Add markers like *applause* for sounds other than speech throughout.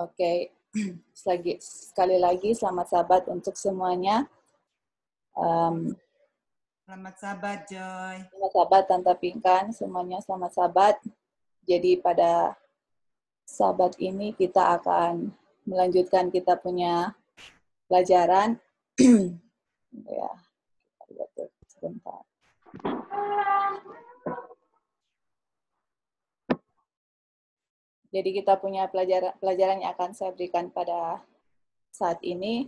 Oke, okay. *clears throat* sekali lagi selamat sabat untuk semuanya. Um, selamat sabat, Joy. Selamat sabat, Tante Pinkan. Semuanya selamat sabat. Jadi pada sabat ini kita akan melanjutkan kita punya pelajaran. *clears throat* ya, sebentar. Jadi kita punya pelajaran pelajaran yang akan saya berikan pada saat ini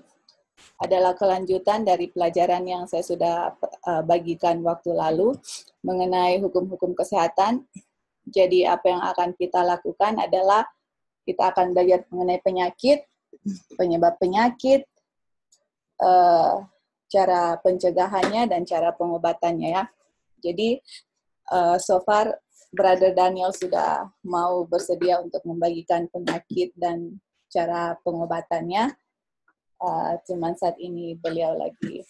adalah kelanjutan dari pelajaran yang saya sudah eh, bagikan waktu lalu mengenai hukum-hukum kesehatan. Jadi apa yang akan kita lakukan adalah kita akan belajar mengenai penyakit, penyebab penyakit, eh, cara pencegahannya dan cara pengobatannya ya. Jadi eh, so far Brother Daniel sudah mau bersedia untuk membagikan penyakit dan cara pengobatannya. Uh, cuman saat ini beliau lagi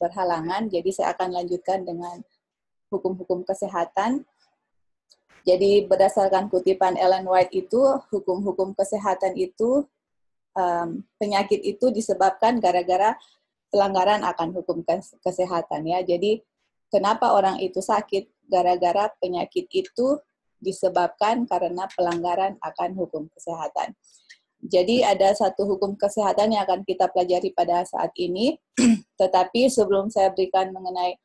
berhalangan, jadi saya akan lanjutkan dengan hukum-hukum kesehatan. Jadi berdasarkan kutipan Ellen White itu, hukum-hukum kesehatan itu, um, penyakit itu disebabkan gara-gara pelanggaran akan hukum kesehatan ya. Jadi kenapa orang itu sakit gara-gara penyakit itu disebabkan karena pelanggaran akan hukum kesehatan. Jadi ada satu hukum kesehatan yang akan kita pelajari pada saat ini. *clears throat* Tetapi sebelum saya berikan mengenai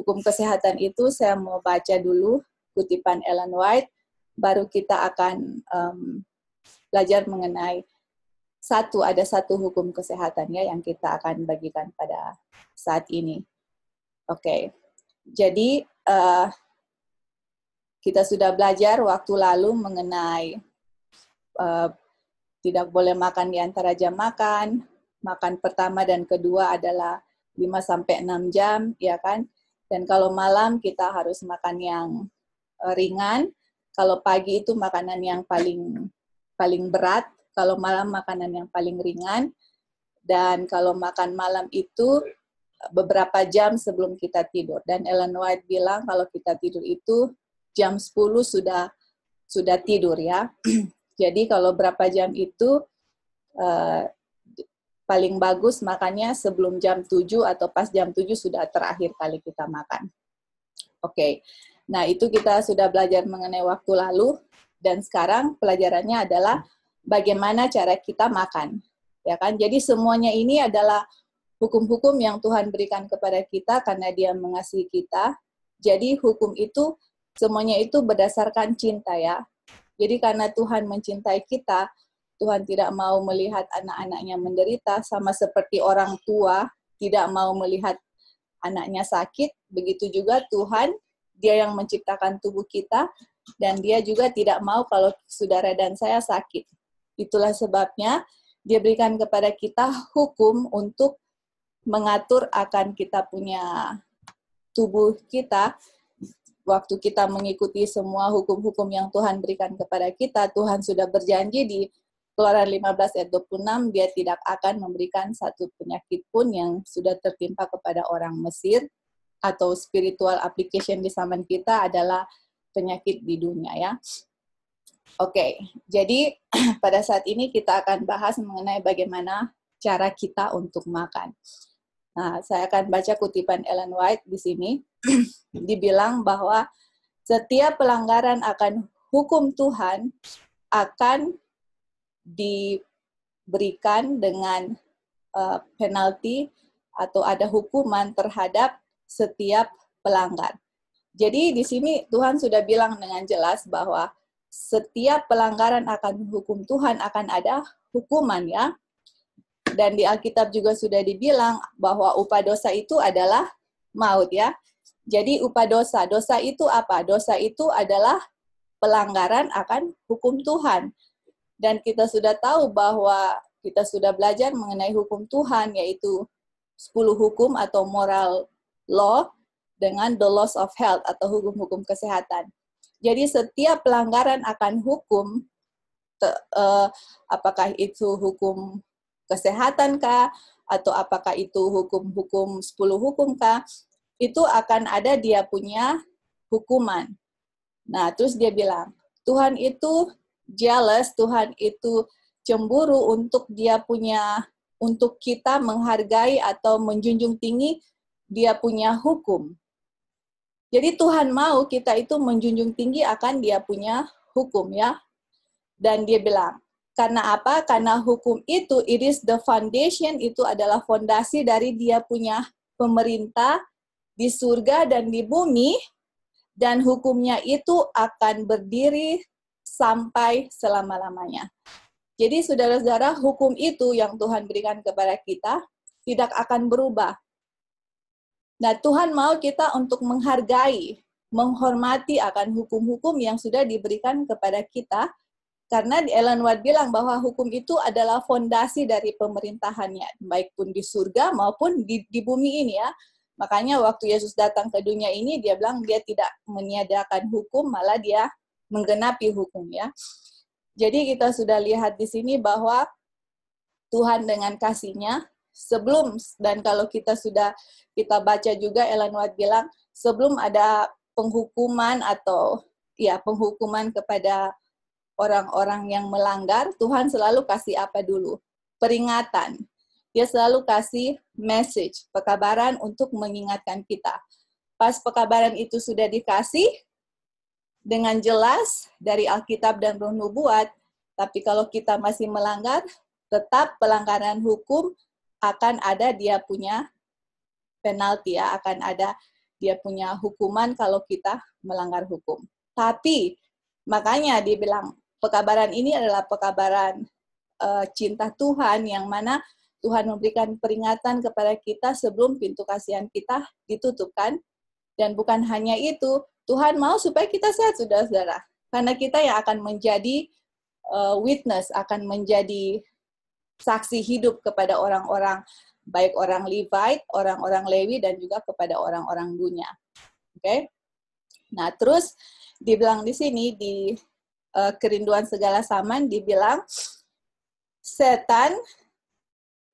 hukum kesehatan itu, saya mau baca dulu kutipan Ellen White, baru kita akan um, belajar mengenai satu ada satu hukum kesehatannya yang kita akan bagikan pada saat ini. Oke. Okay. Jadi uh, kita sudah belajar waktu lalu mengenai uh, tidak boleh makan di antara jam makan. Makan pertama dan kedua adalah 5 sampai 6 jam, ya kan? Dan kalau malam kita harus makan yang eh, ringan. Kalau pagi itu makanan yang paling paling berat, kalau malam makanan yang paling ringan. Dan kalau makan malam itu beberapa jam sebelum kita tidur. Dan Ellen White bilang kalau kita tidur itu jam 10 sudah sudah tidur ya. *clears throat* Jadi kalau berapa jam itu uh, paling bagus makannya sebelum jam 7 atau pas jam 7 sudah terakhir kali kita makan. Oke. Okay. Nah, itu kita sudah belajar mengenai waktu lalu dan sekarang pelajarannya adalah bagaimana cara kita makan. Ya kan? Jadi semuanya ini adalah hukum-hukum yang Tuhan berikan kepada kita karena Dia mengasihi kita. Jadi hukum itu semuanya itu berdasarkan cinta ya. Jadi karena Tuhan mencintai kita, Tuhan tidak mau melihat anak-anaknya menderita sama seperti orang tua tidak mau melihat anaknya sakit, begitu juga Tuhan dia yang menciptakan tubuh kita dan dia juga tidak mau kalau saudara dan saya sakit. Itulah sebabnya dia berikan kepada kita hukum untuk mengatur akan kita punya tubuh kita waktu kita mengikuti semua hukum-hukum yang Tuhan berikan kepada kita, Tuhan sudah berjanji di Keluaran 15 ayat 26, dia tidak akan memberikan satu penyakit pun yang sudah tertimpa kepada orang Mesir, atau spiritual application di zaman kita adalah penyakit di dunia ya. Oke, okay, jadi *clears throat* pada saat ini kita akan bahas mengenai bagaimana cara kita untuk makan. Nah, saya akan baca kutipan Ellen White di sini. *clears throat* Dibilang bahwa setiap pelanggaran akan hukum Tuhan akan diberikan dengan uh, penalti atau ada hukuman terhadap setiap pelanggar. Jadi di sini Tuhan sudah bilang dengan jelas bahwa setiap pelanggaran akan hukum Tuhan akan ada hukuman ya dan di Alkitab juga sudah dibilang bahwa upah dosa itu adalah maut ya. Jadi upah dosa, dosa itu apa? Dosa itu adalah pelanggaran akan hukum Tuhan. Dan kita sudah tahu bahwa kita sudah belajar mengenai hukum Tuhan yaitu 10 hukum atau moral law dengan the laws of health atau hukum-hukum kesehatan. Jadi setiap pelanggaran akan hukum eh, apakah itu hukum kesehatan kah atau apakah itu hukum-hukum 10 hukum kah itu akan ada dia punya hukuman. Nah, terus dia bilang, Tuhan itu jealous, Tuhan itu cemburu untuk dia punya untuk kita menghargai atau menjunjung tinggi dia punya hukum. Jadi Tuhan mau kita itu menjunjung tinggi akan dia punya hukum ya. Dan dia bilang, karena apa? Karena hukum itu, it is the foundation, itu adalah fondasi dari dia punya pemerintah di surga dan di bumi, dan hukumnya itu akan berdiri sampai selama-lamanya. Jadi saudara-saudara, hukum itu yang Tuhan berikan kepada kita tidak akan berubah. Nah, Tuhan mau kita untuk menghargai, menghormati akan hukum-hukum yang sudah diberikan kepada kita karena di Ellen White bilang bahwa hukum itu adalah fondasi dari pemerintahannya, baik pun di surga maupun di, di bumi ini ya. Makanya waktu Yesus datang ke dunia ini, dia bilang dia tidak meniadakan hukum, malah dia menggenapi hukum ya. Jadi kita sudah lihat di sini bahwa Tuhan dengan kasihnya sebelum dan kalau kita sudah kita baca juga Ellen White bilang sebelum ada penghukuman atau ya penghukuman kepada orang-orang yang melanggar, Tuhan selalu kasih apa dulu? Peringatan. Dia selalu kasih message, pekabaran untuk mengingatkan kita. Pas pekabaran itu sudah dikasih dengan jelas dari Alkitab dan Ruh Nubuat, tapi kalau kita masih melanggar, tetap pelanggaran hukum akan ada dia punya penalti ya, akan ada dia punya hukuman kalau kita melanggar hukum. Tapi makanya dia bilang pekabaran ini adalah pekabaran uh, cinta Tuhan yang mana Tuhan memberikan peringatan kepada kita sebelum pintu kasihan kita ditutupkan. Dan bukan hanya itu, Tuhan mau supaya kita sehat, saudara-saudara. Karena kita yang akan menjadi uh, witness, akan menjadi saksi hidup kepada orang-orang, baik orang Levite, orang-orang Lewi, dan juga kepada orang-orang dunia. Oke? Okay? Nah, terus dibilang di sini, di uh, kerinduan segala zaman, dibilang setan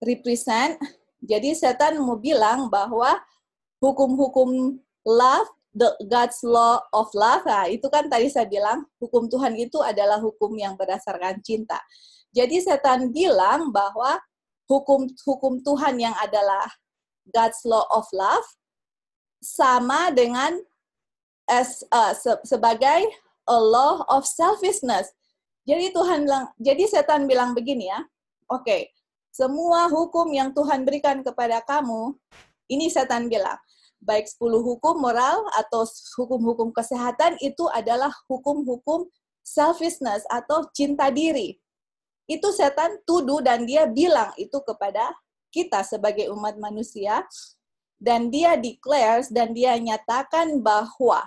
represent. Jadi setan mau bilang bahwa hukum-hukum love, the God's law of love, nah itu kan tadi saya bilang hukum Tuhan itu adalah hukum yang berdasarkan cinta. Jadi setan bilang bahwa hukum-hukum Tuhan yang adalah God's law of love sama dengan as, uh, se sebagai a law of selfishness. Jadi Tuhan bilang, jadi setan bilang begini ya. Oke, okay, semua hukum yang Tuhan berikan kepada kamu, ini setan bilang, baik 10 hukum moral atau hukum-hukum kesehatan itu adalah hukum-hukum selfishness atau cinta diri. Itu setan tuduh dan dia bilang itu kepada kita sebagai umat manusia dan dia declares dan dia nyatakan bahwa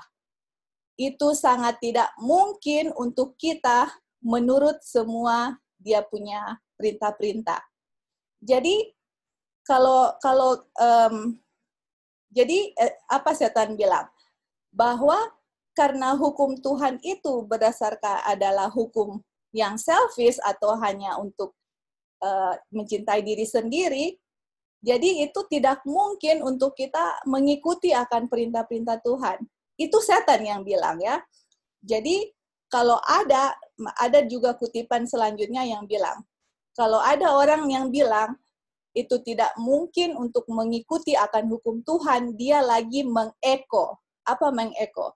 itu sangat tidak mungkin untuk kita menurut semua dia punya perintah-perintah. Jadi kalau kalau um, jadi eh, apa setan bilang bahwa karena hukum Tuhan itu berdasarkan adalah hukum yang selfish atau hanya untuk uh, mencintai diri sendiri, jadi itu tidak mungkin untuk kita mengikuti akan perintah-perintah Tuhan itu setan yang bilang ya. Jadi kalau ada ada juga kutipan selanjutnya yang bilang kalau ada orang yang bilang itu tidak mungkin untuk mengikuti akan hukum Tuhan, dia lagi mengeko. Apa mengeko?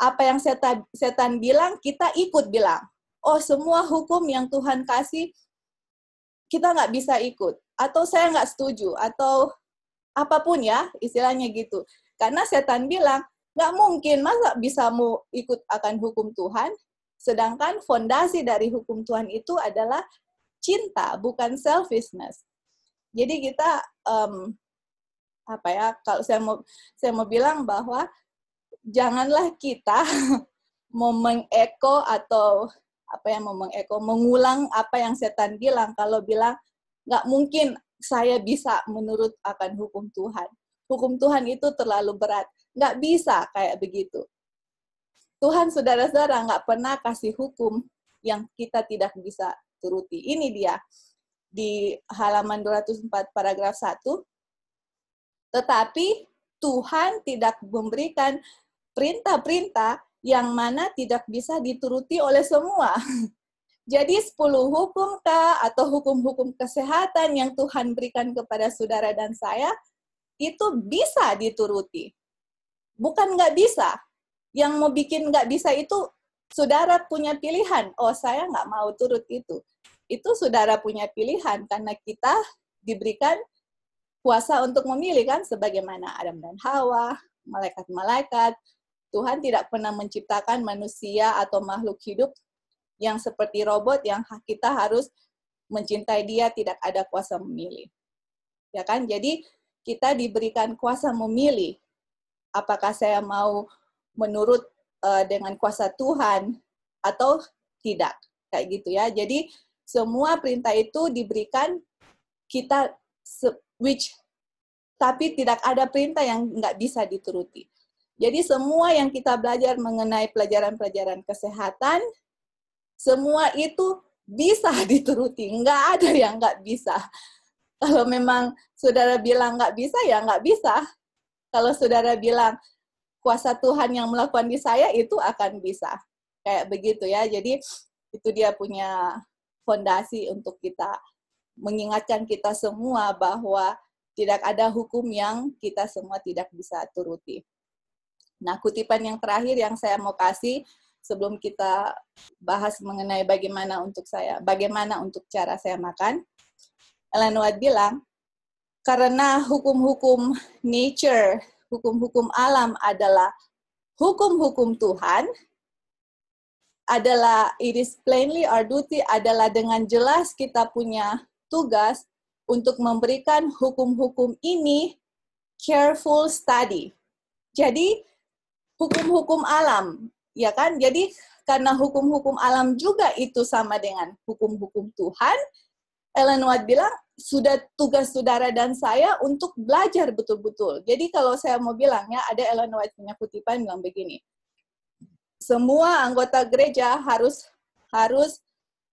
Apa yang setan, setan bilang, kita ikut bilang. Oh, semua hukum yang Tuhan kasih, kita nggak bisa ikut. Atau saya nggak setuju, atau apapun ya, istilahnya gitu. Karena setan bilang, Nggak mungkin, masa bisa mau ikut akan hukum Tuhan? Sedangkan fondasi dari hukum Tuhan itu adalah cinta, bukan selfishness. Jadi kita um, apa ya? Kalau saya mau saya mau bilang bahwa janganlah kita *laughs* mau mengeko atau apa yang mau mengeko mengulang apa yang setan bilang kalau bilang nggak mungkin saya bisa menurut akan hukum Tuhan. Hukum Tuhan itu terlalu berat. Nggak bisa kayak begitu. Tuhan saudara-saudara nggak pernah kasih hukum yang kita tidak bisa turuti. Ini dia di halaman 204 paragraf 1. Tetapi Tuhan tidak memberikan perintah-perintah yang mana tidak bisa dituruti oleh semua. *laughs* Jadi 10 hukum ta atau hukum-hukum kesehatan yang Tuhan berikan kepada saudara dan saya itu bisa dituruti bukan nggak bisa. Yang mau bikin nggak bisa itu saudara punya pilihan. Oh, saya nggak mau turut itu. Itu saudara punya pilihan karena kita diberikan kuasa untuk memilih kan sebagaimana Adam dan Hawa, malaikat-malaikat. Tuhan tidak pernah menciptakan manusia atau makhluk hidup yang seperti robot yang kita harus mencintai dia tidak ada kuasa memilih. Ya kan? Jadi kita diberikan kuasa memilih apakah saya mau menurut uh, dengan kuasa Tuhan atau tidak kayak gitu ya jadi semua perintah itu diberikan kita which tapi tidak ada perintah yang nggak bisa dituruti jadi semua yang kita belajar mengenai pelajaran-pelajaran kesehatan semua itu bisa *laughs* dituruti nggak ada yang nggak bisa kalau memang saudara bilang nggak bisa ya nggak bisa kalau saudara bilang kuasa Tuhan yang melakukan di saya itu akan bisa kayak begitu ya jadi itu dia punya fondasi untuk kita mengingatkan kita semua bahwa tidak ada hukum yang kita semua tidak bisa turuti. Nah, kutipan yang terakhir yang saya mau kasih sebelum kita bahas mengenai bagaimana untuk saya, bagaimana untuk cara saya makan. Ellen White bilang, karena hukum-hukum nature, hukum-hukum alam adalah hukum-hukum Tuhan, adalah it is plainly our duty, adalah dengan jelas kita punya tugas untuk memberikan hukum-hukum ini careful study. Jadi, hukum-hukum alam, ya kan? Jadi, karena hukum-hukum alam juga itu sama dengan hukum-hukum Tuhan, Ellen White bilang sudah tugas saudara dan saya untuk belajar betul-betul. Jadi kalau saya mau bilangnya ada Ellen White punya kutipan bilang begini. Semua anggota gereja harus harus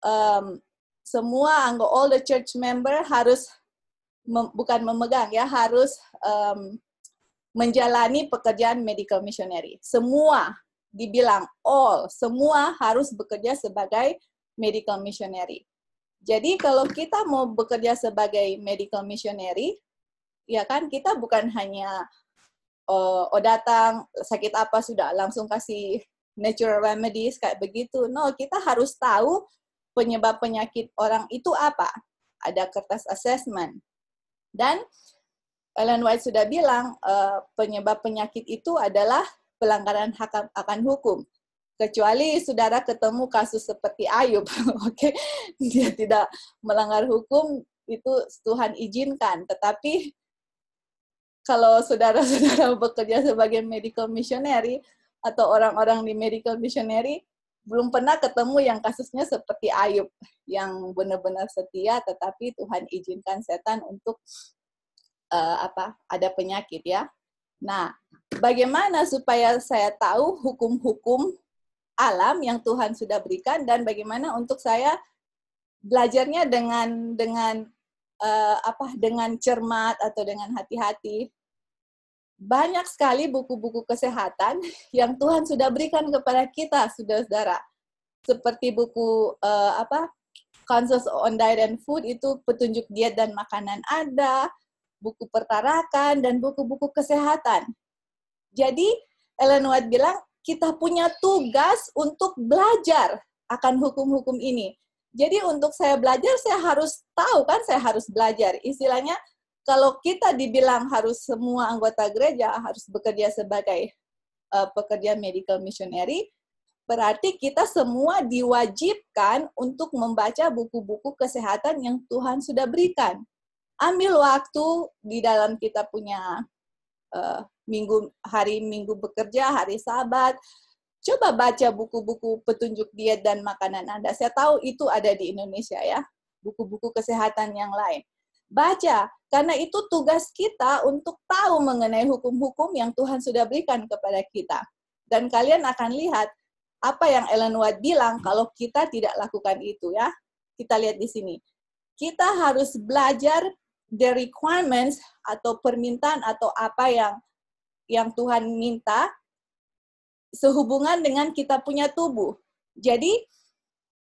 um, semua anggota all the church member harus mem, bukan memegang ya harus um, menjalani pekerjaan medical missionary. Semua dibilang all, semua harus bekerja sebagai medical missionary. Jadi kalau kita mau bekerja sebagai medical missionary, ya kan kita bukan hanya oh, oh datang sakit apa sudah langsung kasih natural remedies kayak begitu. No, kita harus tahu penyebab penyakit orang itu apa. Ada kertas assessment. Dan Ellen White sudah bilang eh, penyebab penyakit itu adalah pelanggaran hak akan hukum kecuali saudara ketemu kasus seperti Ayub, *laughs* oke, okay? dia tidak melanggar hukum itu Tuhan izinkan. Tetapi kalau saudara-saudara *laughs* bekerja sebagai medical missionary atau orang-orang di medical missionary belum pernah ketemu yang kasusnya seperti Ayub yang benar-benar setia tetapi Tuhan izinkan setan untuk uh, apa ada penyakit ya. Nah, bagaimana supaya saya tahu hukum-hukum alam yang Tuhan sudah berikan dan bagaimana untuk saya belajarnya dengan dengan uh, apa dengan cermat atau dengan hati-hati. Banyak sekali buku-buku kesehatan *laughs* yang Tuhan sudah berikan kepada kita, saudara-saudara. Seperti buku uh, apa Consensus on Diet and Food itu petunjuk diet dan makanan ada, buku pertarakan dan buku-buku kesehatan. Jadi Ellen White bilang kita punya tugas untuk belajar akan hukum-hukum ini. Jadi untuk saya belajar, saya harus tahu kan, saya harus belajar. Istilahnya, kalau kita dibilang harus semua anggota gereja harus bekerja sebagai uh, pekerja medical missionary, berarti kita semua diwajibkan untuk membaca buku-buku kesehatan yang Tuhan sudah berikan. Ambil waktu di dalam kita punya Eh, minggu hari minggu bekerja, hari sabat. Coba baca buku-buku petunjuk diet dan makanan Anda. Saya tahu itu ada di Indonesia ya, buku-buku kesehatan yang lain. Baca, karena itu tugas kita untuk tahu mengenai hukum-hukum yang Tuhan sudah berikan kepada kita. Dan kalian akan lihat apa yang Ellen White bilang kalau kita tidak lakukan itu ya. Kita lihat di sini. Kita harus belajar the requirements atau permintaan atau apa yang yang Tuhan minta sehubungan dengan kita punya tubuh. Jadi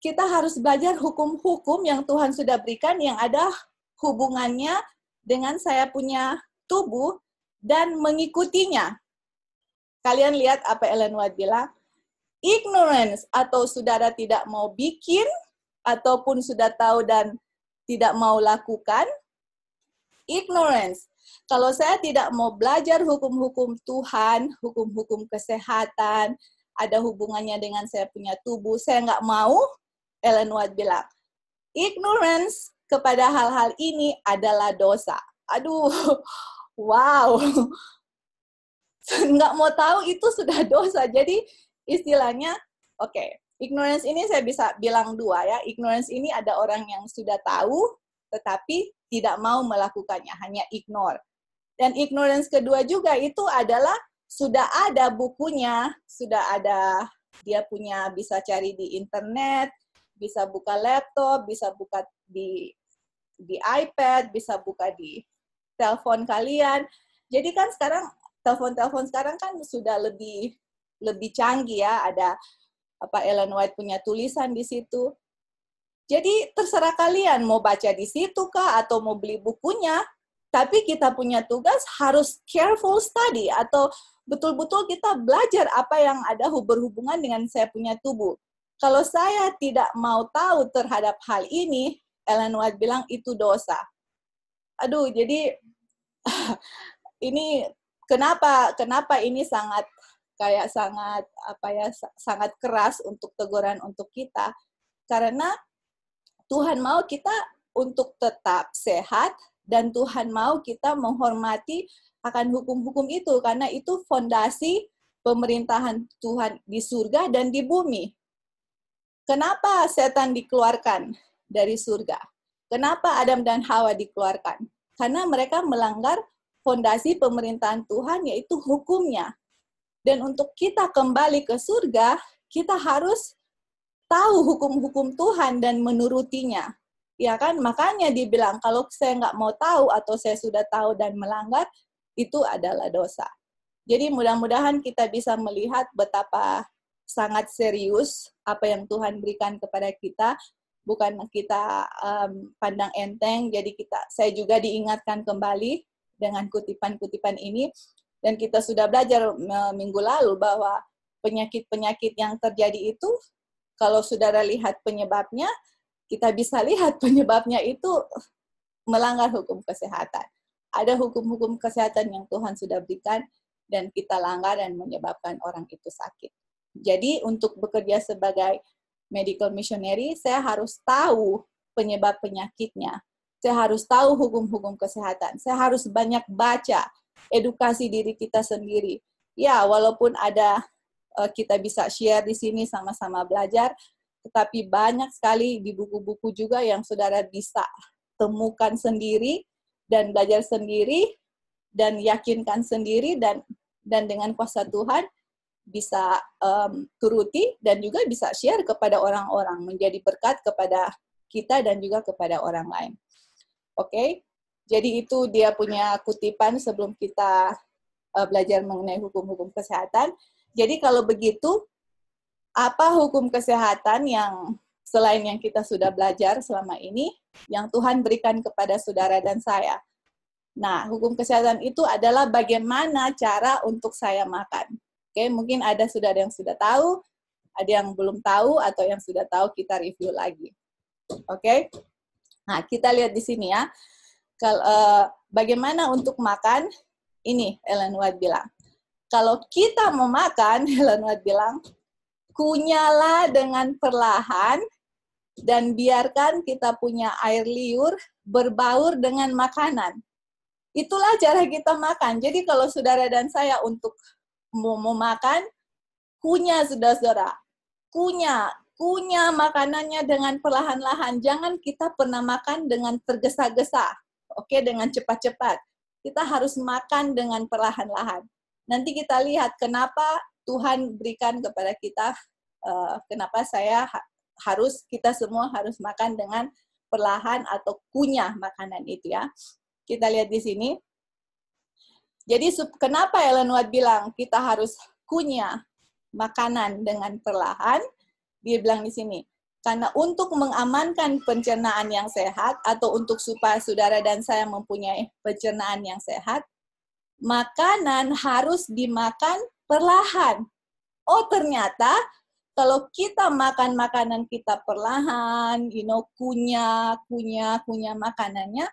kita harus belajar hukum-hukum yang Tuhan sudah berikan yang ada hubungannya dengan saya punya tubuh dan mengikutinya. Kalian lihat apa Ellen White bilang? Ignorance atau saudara tidak mau bikin ataupun sudah tahu dan tidak mau lakukan ignorance. Kalau saya tidak mau belajar hukum-hukum Tuhan, hukum-hukum kesehatan, ada hubungannya dengan saya punya tubuh, saya nggak mau, Ellen White bilang, ignorance kepada hal-hal ini adalah dosa. Aduh, *laughs* wow. Nggak mau tahu itu sudah dosa. Jadi istilahnya, oke, okay, ignorance ini saya bisa bilang dua ya. Ignorance ini ada orang yang sudah tahu, tetapi tidak mau melakukannya, hanya ignore. Dan ignorance kedua juga itu adalah sudah ada bukunya, sudah ada dia punya bisa cari di internet, bisa buka laptop, bisa buka di di iPad, bisa buka di telepon kalian. Jadi kan sekarang telepon-telepon sekarang kan sudah lebih lebih canggih ya, ada apa Ellen White punya tulisan di situ. Jadi terserah kalian mau baca di situ kah atau mau beli bukunya, tapi kita punya tugas harus careful study atau betul-betul kita belajar apa yang ada berhubungan dengan saya punya tubuh. Kalau saya tidak mau tahu terhadap hal ini, Ellen White bilang itu dosa. Aduh, jadi *laughs* ini kenapa kenapa ini sangat kayak sangat apa ya sangat keras untuk teguran untuk kita karena Tuhan mau kita untuk tetap sehat dan Tuhan mau kita menghormati akan hukum-hukum itu karena itu fondasi pemerintahan Tuhan di surga dan di bumi. Kenapa setan dikeluarkan dari surga? Kenapa Adam dan Hawa dikeluarkan? Karena mereka melanggar fondasi pemerintahan Tuhan yaitu hukumnya. Dan untuk kita kembali ke surga, kita harus tahu hukum-hukum Tuhan dan menurutinya. Ya kan? Makanya dibilang kalau saya nggak mau tahu atau saya sudah tahu dan melanggar, itu adalah dosa. Jadi mudah-mudahan kita bisa melihat betapa sangat serius apa yang Tuhan berikan kepada kita bukan kita um, pandang enteng jadi kita saya juga diingatkan kembali dengan kutipan-kutipan ini dan kita sudah belajar minggu lalu bahwa penyakit-penyakit yang terjadi itu kalau saudara lihat penyebabnya, kita bisa lihat *laughs* penyebabnya itu melanggar hukum kesehatan. Ada hukum-hukum kesehatan yang Tuhan sudah berikan dan kita langgar dan menyebabkan orang itu sakit. Jadi untuk bekerja sebagai medical missionary, saya harus tahu penyebab penyakitnya. Saya harus tahu hukum-hukum kesehatan. Saya harus banyak baca, edukasi diri kita sendiri. Ya, walaupun ada uh, kita bisa share di sini sama-sama belajar. Tetapi banyak sekali di buku-buku juga yang saudara bisa temukan sendiri dan belajar sendiri dan yakinkan sendiri dan dan dengan kuasa Tuhan bisa um, turuti dan juga bisa share kepada orang-orang menjadi berkat kepada kita dan juga kepada orang lain. Oke, okay? jadi itu dia punya kutipan sebelum kita uh, belajar mengenai hukum-hukum kesehatan. Jadi kalau begitu, apa hukum kesehatan yang selain yang kita sudah belajar selama ini, yang Tuhan berikan kepada saudara dan saya? Nah, hukum kesehatan itu adalah bagaimana cara untuk saya makan. Oke, mungkin ada sudah ada yang sudah tahu, ada yang belum tahu, atau yang sudah tahu kita review lagi. Oke, nah kita lihat di sini ya. Kalau eh, bagaimana untuk makan, ini Ellen White bilang kalau kita mau makan, Helen *laughs* White bilang, kunyalah dengan perlahan dan biarkan kita punya air liur berbaur dengan makanan. Itulah cara kita makan. Jadi kalau saudara dan saya untuk mau, mau makan, kunyah saudara-saudara. Kunyah, kunyah makanannya dengan perlahan-lahan. Jangan kita pernah makan dengan tergesa-gesa, oke, okay? dengan cepat-cepat. Kita harus makan dengan perlahan-lahan Nanti kita lihat kenapa Tuhan berikan kepada kita, uh, kenapa saya ha harus, kita semua harus makan dengan perlahan atau kunyah makanan itu ya. Kita lihat di sini. Jadi kenapa Ellen White bilang kita harus kunyah makanan dengan perlahan? Dia bilang di sini, karena untuk mengamankan pencernaan yang sehat atau untuk supaya saudara dan saya mempunyai pencernaan yang sehat, makanan harus dimakan perlahan. Oh, ternyata kalau kita makan makanan kita perlahan, you know, kunya kunyah, kunyah makanannya,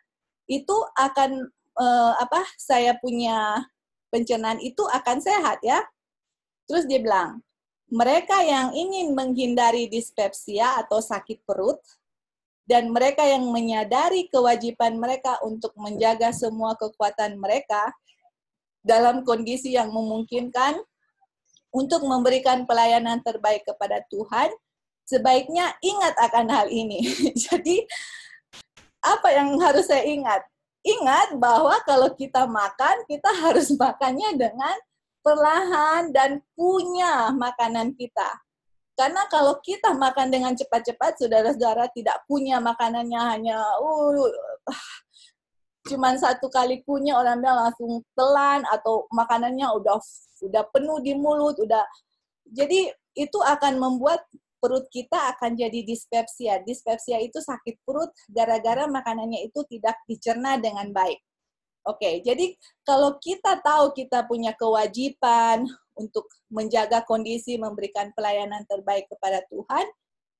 itu akan uh, apa? Saya punya pencernaan itu akan sehat ya. Terus dia bilang, mereka yang ingin menghindari dispepsia atau sakit perut dan mereka yang menyadari kewajiban mereka untuk menjaga semua kekuatan mereka dalam kondisi yang memungkinkan untuk memberikan pelayanan terbaik kepada Tuhan, sebaiknya ingat akan hal ini. *laughs* Jadi, apa yang harus saya ingat? Ingat bahwa kalau kita makan, kita harus makannya dengan perlahan dan punya makanan kita. Karena kalau kita makan dengan cepat-cepat, saudara-saudara tidak punya makanannya hanya uh, cuman satu kali kunyah orang bilang langsung telan atau makanannya udah udah penuh di mulut udah jadi itu akan membuat perut kita akan jadi dispepsia. Dispepsia itu sakit perut gara-gara makanannya itu tidak dicerna dengan baik. Oke, okay, jadi kalau kita tahu kita punya kewajiban untuk menjaga kondisi, memberikan pelayanan terbaik kepada Tuhan,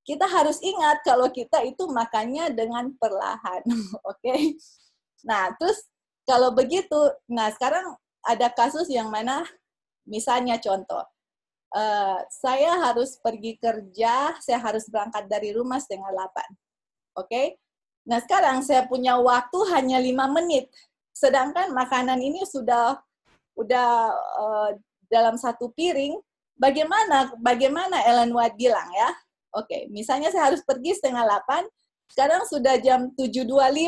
kita harus ingat kalau kita itu makannya dengan perlahan. *laughs* Oke. Okay? Nah, terus kalau begitu, nah sekarang ada kasus yang mana, misalnya contoh, uh, saya harus pergi kerja, saya harus berangkat dari rumah setengah delapan, oke? Okay? Nah sekarang saya punya waktu hanya lima menit, sedangkan makanan ini sudah udah uh, dalam satu piring. Bagaimana bagaimana Ellen White bilang ya? Oke, okay, misalnya saya harus pergi setengah delapan, sekarang sudah jam 7.25, *laughs* oke.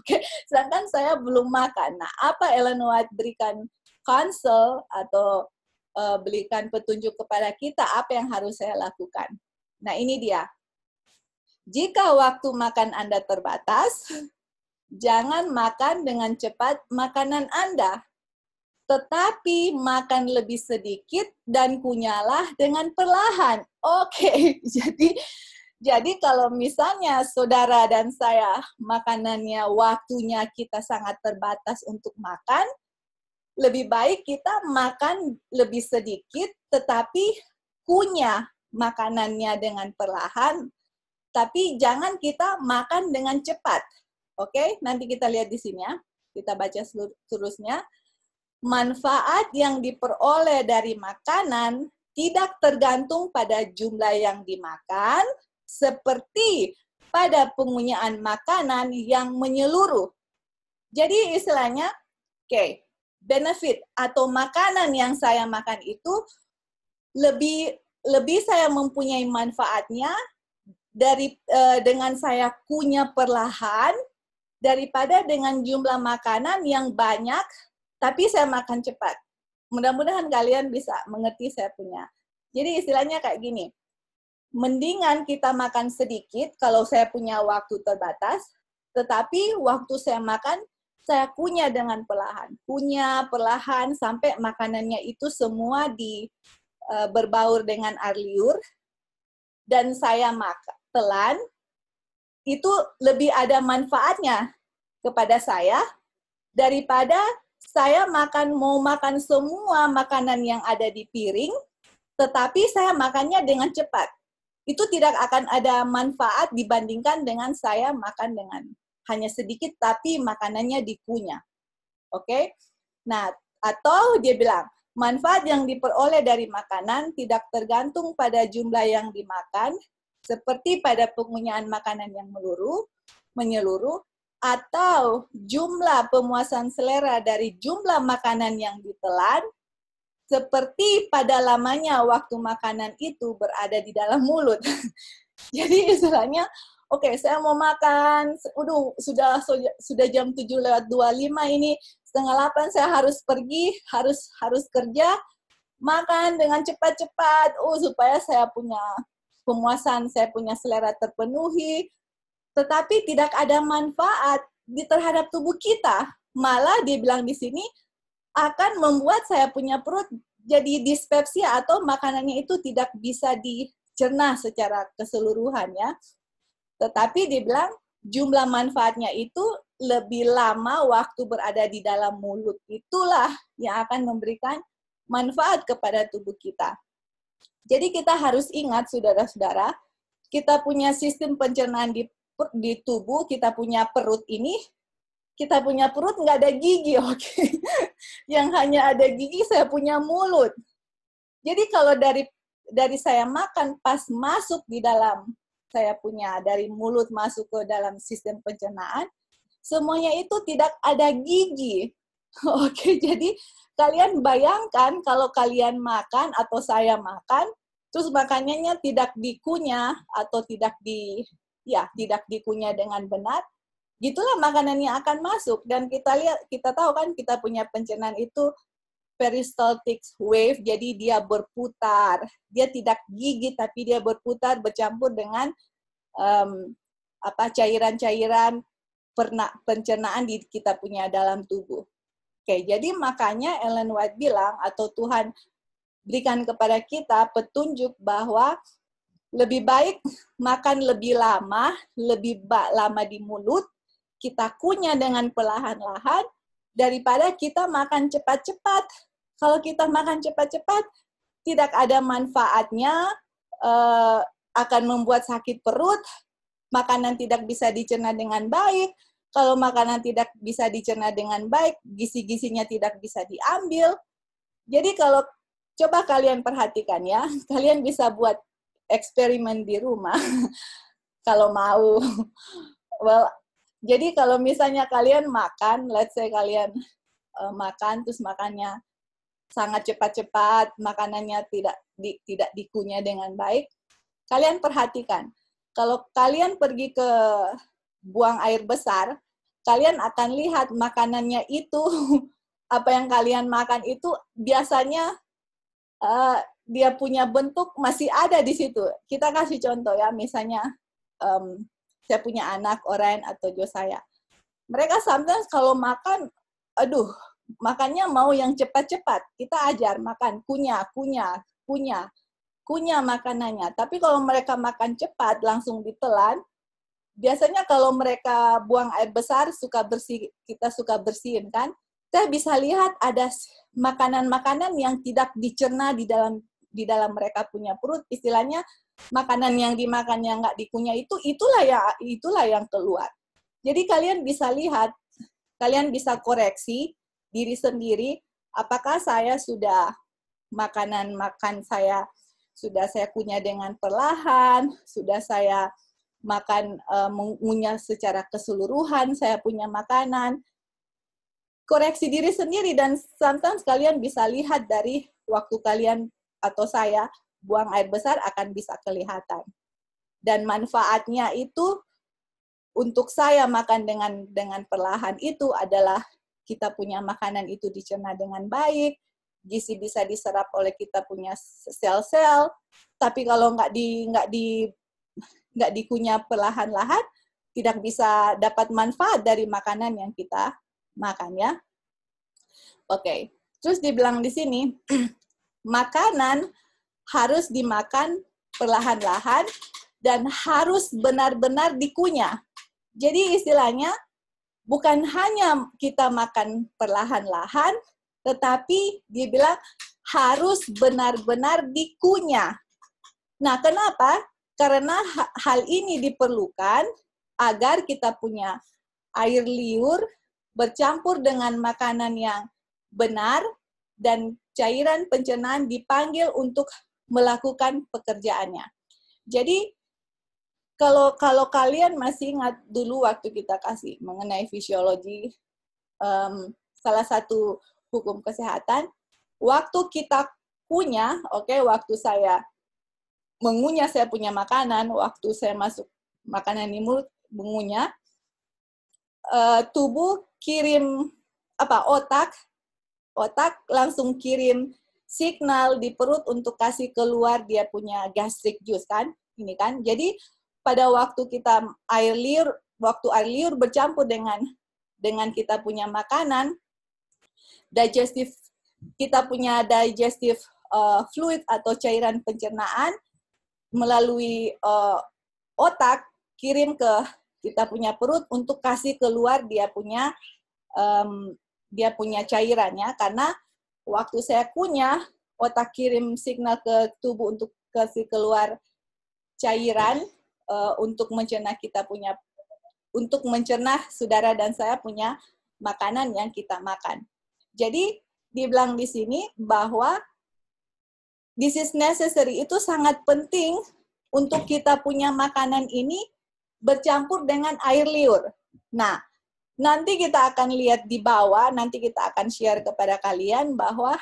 Okay? Sedangkan saya belum makan. Nah, apa Ellen White berikan counsel atau uh, berikan petunjuk kepada kita apa yang harus saya lakukan? Nah, ini dia. Jika waktu makan Anda terbatas, jangan makan dengan cepat makanan Anda. Tetapi makan lebih sedikit dan kunyalah dengan perlahan. Oke, okay. *laughs* jadi jadi kalau misalnya saudara dan saya makanannya waktunya kita sangat terbatas untuk makan, lebih baik kita makan lebih sedikit tetapi kunyah makanannya dengan perlahan tapi jangan kita makan dengan cepat. Oke, okay? nanti kita lihat di sini ya. Kita baca seterusnya. Manfaat yang diperoleh dari makanan tidak tergantung pada jumlah yang dimakan, seperti pada pengunyaan makanan yang menyeluruh. Jadi istilahnya, oke, okay, benefit atau makanan yang saya makan itu lebih lebih saya mempunyai manfaatnya dari uh, dengan saya kunyah perlahan daripada dengan jumlah makanan yang banyak tapi saya makan cepat. Mudah-mudahan kalian bisa mengerti saya punya. Jadi istilahnya kayak gini mendingan kita makan sedikit kalau saya punya waktu terbatas, tetapi waktu saya makan, saya punya dengan perlahan. Punya perlahan sampai makanannya itu semua di e, berbaur dengan air liur, dan saya makan telan, itu lebih ada manfaatnya kepada saya daripada saya makan mau makan semua makanan yang ada di piring, tetapi saya makannya dengan cepat itu tidak akan ada manfaat dibandingkan dengan saya makan dengan hanya sedikit tapi makanannya dikunyah. Oke? Okay? Nah, atau dia bilang, manfaat yang diperoleh dari makanan tidak tergantung pada jumlah yang dimakan, seperti pada pengunyahan makanan yang meluruh, menyeluruh, atau jumlah pemuasan selera dari jumlah makanan yang ditelan, seperti pada lamanya waktu makanan itu berada di dalam mulut. *laughs* Jadi istilahnya, oke okay, saya mau makan, udah sudah sudah jam 7 lewat 25 ini setengah 8 saya harus pergi, harus harus kerja, makan dengan cepat-cepat, uh supaya saya punya pemuasan, saya punya selera terpenuhi. Tetapi tidak ada manfaat di terhadap tubuh kita. Malah dia bilang di sini akan membuat saya punya perut jadi dispepsia atau makanannya itu tidak bisa dicerna secara keseluruhan ya. Tetapi dibilang jumlah manfaatnya itu lebih lama waktu berada di dalam mulut itulah yang akan memberikan manfaat kepada tubuh kita. Jadi kita harus ingat saudara-saudara, kita punya sistem pencernaan di di tubuh, kita punya perut ini kita punya perut nggak ada gigi, *laughs* oke? Okay? yang hanya ada gigi saya punya mulut. Jadi kalau dari dari saya makan pas masuk di dalam saya punya dari mulut masuk ke dalam sistem pencernaan, semuanya itu tidak ada gigi. *laughs* oke, jadi kalian bayangkan kalau kalian makan atau saya makan, terus makanannya tidak dikunyah atau tidak di ya tidak dikunyah dengan benar, gitulah makanannya akan masuk dan kita lihat kita tahu kan kita punya pencernaan itu peristaltic wave jadi dia berputar dia tidak gigi tapi dia berputar bercampur dengan um, apa cairan-cairan pencernaan di kita punya dalam tubuh. Oke, jadi makanya Ellen White bilang atau Tuhan berikan kepada kita petunjuk bahwa lebih baik makan lebih lama, lebih lama di mulut kita kunyah dengan pelahan lahan daripada kita makan cepat-cepat. Kalau kita makan cepat-cepat, tidak ada manfaatnya, eh, akan membuat sakit perut, makanan tidak bisa dicerna dengan baik. Kalau makanan tidak bisa dicerna dengan baik, gizi gisinya tidak bisa diambil. Jadi kalau coba kalian perhatikan ya, *laughs* kalian bisa buat eksperimen di rumah *laughs* kalau mau. *laughs* Well, jadi kalau misalnya kalian makan, let's say kalian uh, makan terus makannya sangat cepat-cepat, makanannya tidak di, tidak dikunyah dengan baik, kalian perhatikan. Kalau kalian pergi ke buang air besar, kalian akan lihat makanannya itu *laughs* apa yang kalian makan itu biasanya uh, dia punya bentuk masih ada di situ. Kita kasih contoh ya, misalnya um, saya punya anak orang atau saya, Mereka sometimes kalau makan, aduh, makannya mau yang cepat-cepat. Kita ajar makan kunyah, kunyah, kunyah, kunyah makanannya. Tapi kalau mereka makan cepat, langsung ditelan, biasanya kalau mereka buang air besar, suka bersih, kita suka bersihin kan. Saya bisa lihat ada makanan-makanan yang tidak dicerna di dalam di dalam mereka punya perut, istilahnya makanan yang dimakan yang nggak dikunyah itu itulah ya itulah yang keluar. Jadi kalian bisa lihat, kalian bisa koreksi diri sendiri apakah saya sudah makanan makan saya sudah saya kunyah dengan perlahan, sudah saya makan e, eh, mengunyah secara keseluruhan, saya punya makanan. Koreksi diri sendiri dan sometimes kalian bisa lihat dari waktu kalian atau saya buang air besar akan bisa kelihatan. Dan manfaatnya itu untuk saya makan dengan dengan perlahan itu adalah kita punya makanan itu dicerna dengan baik, gizi bisa diserap oleh kita punya sel-sel. Tapi kalau nggak di nggak di nggak dikunyah perlahan-lahan, tidak bisa dapat manfaat dari makanan yang kita makan ya. Oke, okay. terus dibilang di sini *clears throat* makanan harus dimakan perlahan-lahan dan harus benar-benar dikunyah. Jadi istilahnya bukan hanya kita makan perlahan-lahan, tetapi dia bilang harus benar-benar dikunyah. Nah, kenapa? Karena hal ini diperlukan agar kita punya air liur bercampur dengan makanan yang benar dan cairan pencernaan dipanggil untuk melakukan pekerjaannya. Jadi kalau kalau kalian masih ingat dulu waktu kita kasih mengenai fisiologi um, salah satu hukum kesehatan, waktu kita punya, oke, okay, waktu saya mengunyah saya punya makanan, waktu saya masuk makanan di mulut mengunyah, uh, tubuh kirim apa otak, otak langsung kirim signal di perut untuk kasih keluar dia punya gastric juice kan ini kan jadi pada waktu kita air liur waktu air liur bercampur dengan dengan kita punya makanan digestive kita punya digestif uh, fluid atau cairan pencernaan melalui uh, otak kirim ke kita punya perut untuk kasih keluar dia punya um, dia punya cairannya karena waktu saya kunyah, otak kirim signal ke tubuh untuk kasih keluar cairan uh, untuk mencerna kita punya untuk mencerna saudara dan saya punya makanan yang kita makan. Jadi dibilang di sini bahwa this is necessary itu sangat penting untuk kita punya makanan ini bercampur dengan air liur. Nah, Nanti kita akan lihat di bawah, nanti kita akan share kepada kalian bahwa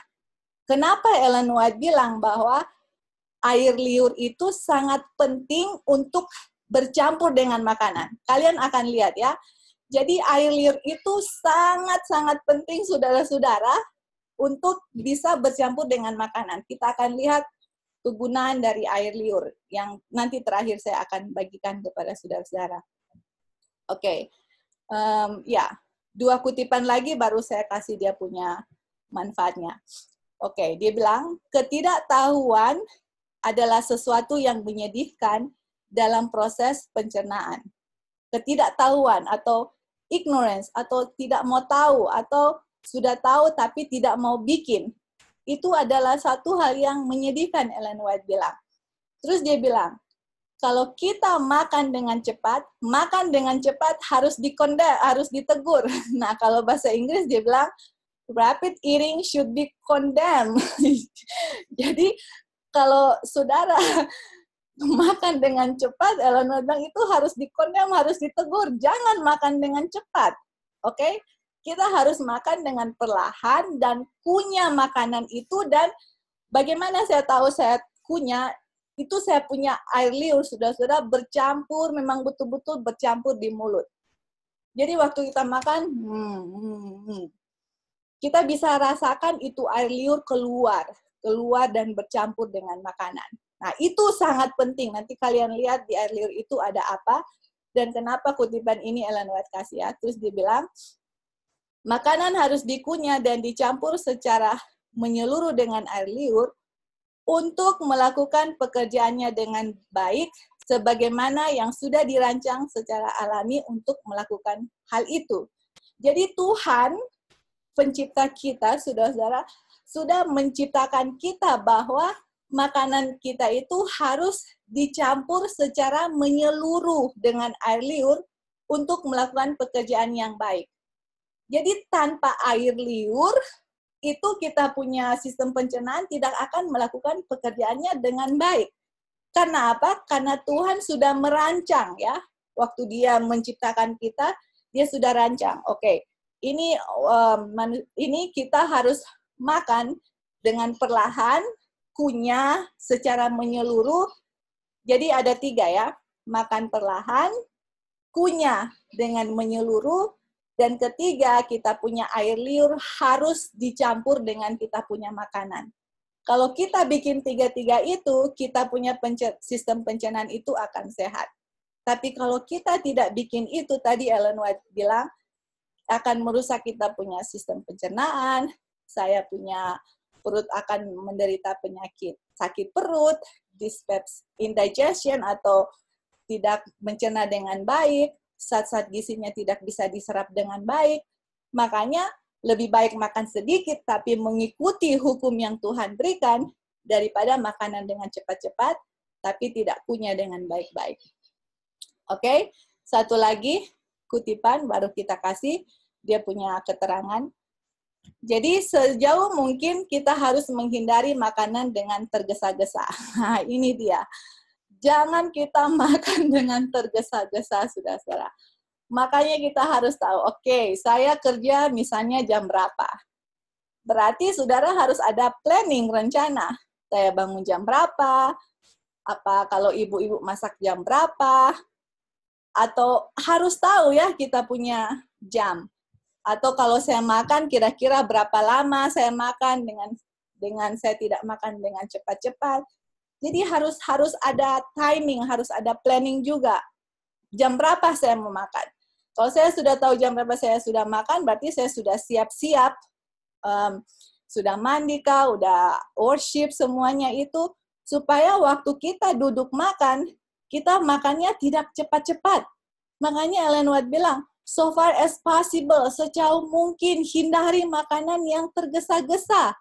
kenapa Ellen White bilang bahwa air liur itu sangat penting untuk bercampur dengan makanan. Kalian akan lihat ya. Jadi air liur itu sangat-sangat penting saudara-saudara untuk bisa bercampur dengan makanan. Kita akan lihat kegunaan dari air liur yang nanti terakhir saya akan bagikan kepada saudara-saudara. Oke. Okay um, ya dua kutipan lagi baru saya kasih dia punya manfaatnya. Oke, okay, dia bilang ketidaktahuan adalah sesuatu yang menyedihkan dalam proses pencernaan. Ketidaktahuan atau ignorance atau tidak mau tahu atau sudah tahu tapi tidak mau bikin itu adalah satu hal yang menyedihkan Ellen White bilang. Terus dia bilang, kalau kita makan dengan cepat, makan dengan cepat harus dikonda, harus ditegur. *laughs* Nah, kalau bahasa Inggris dia bilang rapid eating should be condemned. *laughs* Jadi kalau saudara *laughs* makan dengan cepat, Eleanor bilang itu harus dikondem, harus ditegur. Jangan makan dengan cepat. Oke? Okay? Kita harus makan dengan perlahan dan punya makanan itu dan bagaimana saya tahu saya punya itu saya punya air liur sudah-sudah bercampur memang betul-betul bercampur di mulut jadi waktu kita makan hmm, hmm, hmm, kita bisa rasakan itu air liur keluar keluar dan bercampur dengan makanan nah itu sangat penting nanti kalian lihat di air liur itu ada apa dan kenapa kutipan ini Ellen White kasih ya terus dibilang makanan harus dikunyah dan dicampur secara menyeluruh dengan air liur untuk melakukan pekerjaannya dengan baik sebagaimana yang sudah dirancang secara alami untuk melakukan hal itu. Jadi Tuhan pencipta kita, saudara-saudara, sudah menciptakan kita bahwa makanan kita itu harus dicampur secara menyeluruh dengan air liur untuk melakukan pekerjaan yang baik. Jadi tanpa air liur, itu kita punya sistem pencernaan tidak akan melakukan pekerjaannya dengan baik. Karena apa? Karena Tuhan sudah merancang ya. Waktu dia menciptakan kita, dia sudah rancang. Oke. Okay. Ini um, ini kita harus makan dengan perlahan, kunyah secara menyeluruh. Jadi ada tiga ya, makan perlahan, kunyah dengan menyeluruh, dan ketiga, kita punya air liur harus dicampur dengan kita punya makanan. Kalau kita bikin tiga-tiga itu, kita punya sistem pencernaan itu akan sehat. Tapi kalau kita tidak bikin itu, tadi Ellen White bilang, akan merusak kita punya sistem pencernaan, saya punya perut akan menderita penyakit sakit perut, dispeps indigestion atau tidak mencerna dengan baik, saat-saat gizinya tidak bisa diserap dengan baik. Makanya lebih baik makan sedikit tapi mengikuti hukum yang Tuhan berikan daripada makanan dengan cepat-cepat tapi tidak punya dengan baik-baik. Oke, okay? satu lagi kutipan baru kita kasih dia punya keterangan. Jadi sejauh mungkin kita harus menghindari makanan dengan tergesa-gesa. *laughs* Nah, ini dia jangan kita *laughs* makan dengan tergesa-gesa, sudah saudara Makanya kita harus tahu, oke, okay, saya kerja misalnya jam berapa. Berarti saudara harus ada planning, rencana. Saya bangun jam berapa, apa kalau ibu-ibu masak jam berapa, atau harus tahu ya kita punya jam. Atau kalau saya makan kira-kira berapa lama saya makan dengan dengan saya tidak makan dengan cepat-cepat jadi harus harus ada timing, harus ada planning juga. Jam berapa saya mau makan? Kalau saya sudah tahu jam berapa saya sudah makan, berarti saya sudah siap-siap, um, sudah mandi kah, udah worship semuanya itu supaya waktu kita duduk makan, kita makannya tidak cepat-cepat. Makanya Ellen White bilang, so far as possible, sejauh mungkin hindari makanan yang tergesa-gesa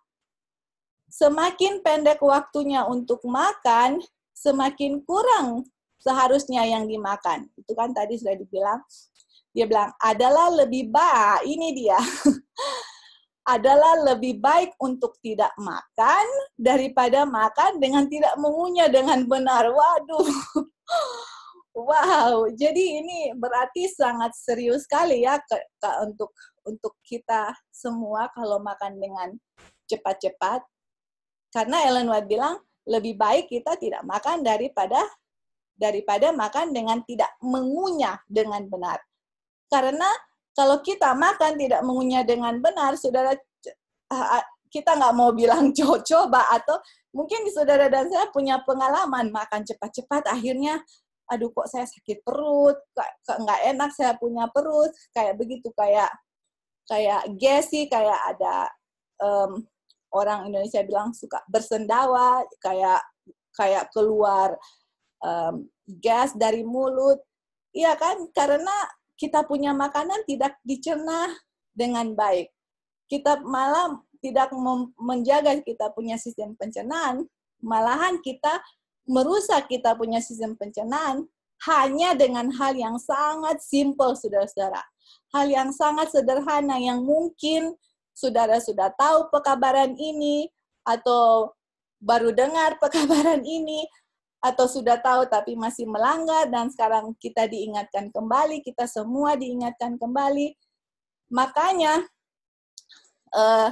semakin pendek waktunya untuk makan, semakin kurang seharusnya yang dimakan. Itu kan tadi sudah dibilang. Dia bilang, adalah lebih baik, ini dia, *laughs* adalah lebih baik untuk tidak makan daripada makan dengan tidak mengunyah dengan benar. Waduh, *laughs* wow. Jadi ini berarti sangat serius sekali ya ke, ke, untuk untuk kita semua kalau makan dengan cepat-cepat karena Ellen White bilang lebih baik kita tidak makan daripada daripada makan dengan tidak mengunyah dengan benar. Karena kalau kita makan tidak mengunyah dengan benar, saudara eh, eh, kita nggak mau bilang *laughs* coba atau mungkin saudara dan saya punya pengalaman makan cepat-cepat akhirnya aduh kok saya sakit perut nggak enak saya punya perut kayak begitu kayak kayak gesi kayak ada um, orang Indonesia bilang suka bersendawa kayak kayak keluar um, gas dari mulut iya kan karena kita punya makanan tidak dicerna dengan baik kita malah tidak menjaga kita punya sistem pencernaan malahan kita merusak kita punya sistem pencernaan hanya dengan hal yang sangat simpel saudara-saudara. Hal yang sangat sederhana yang mungkin saudara sudah tahu pekabaran ini atau baru dengar pekabaran ini atau sudah tahu tapi masih melanggar dan sekarang kita diingatkan kembali, kita semua diingatkan kembali. Makanya uh,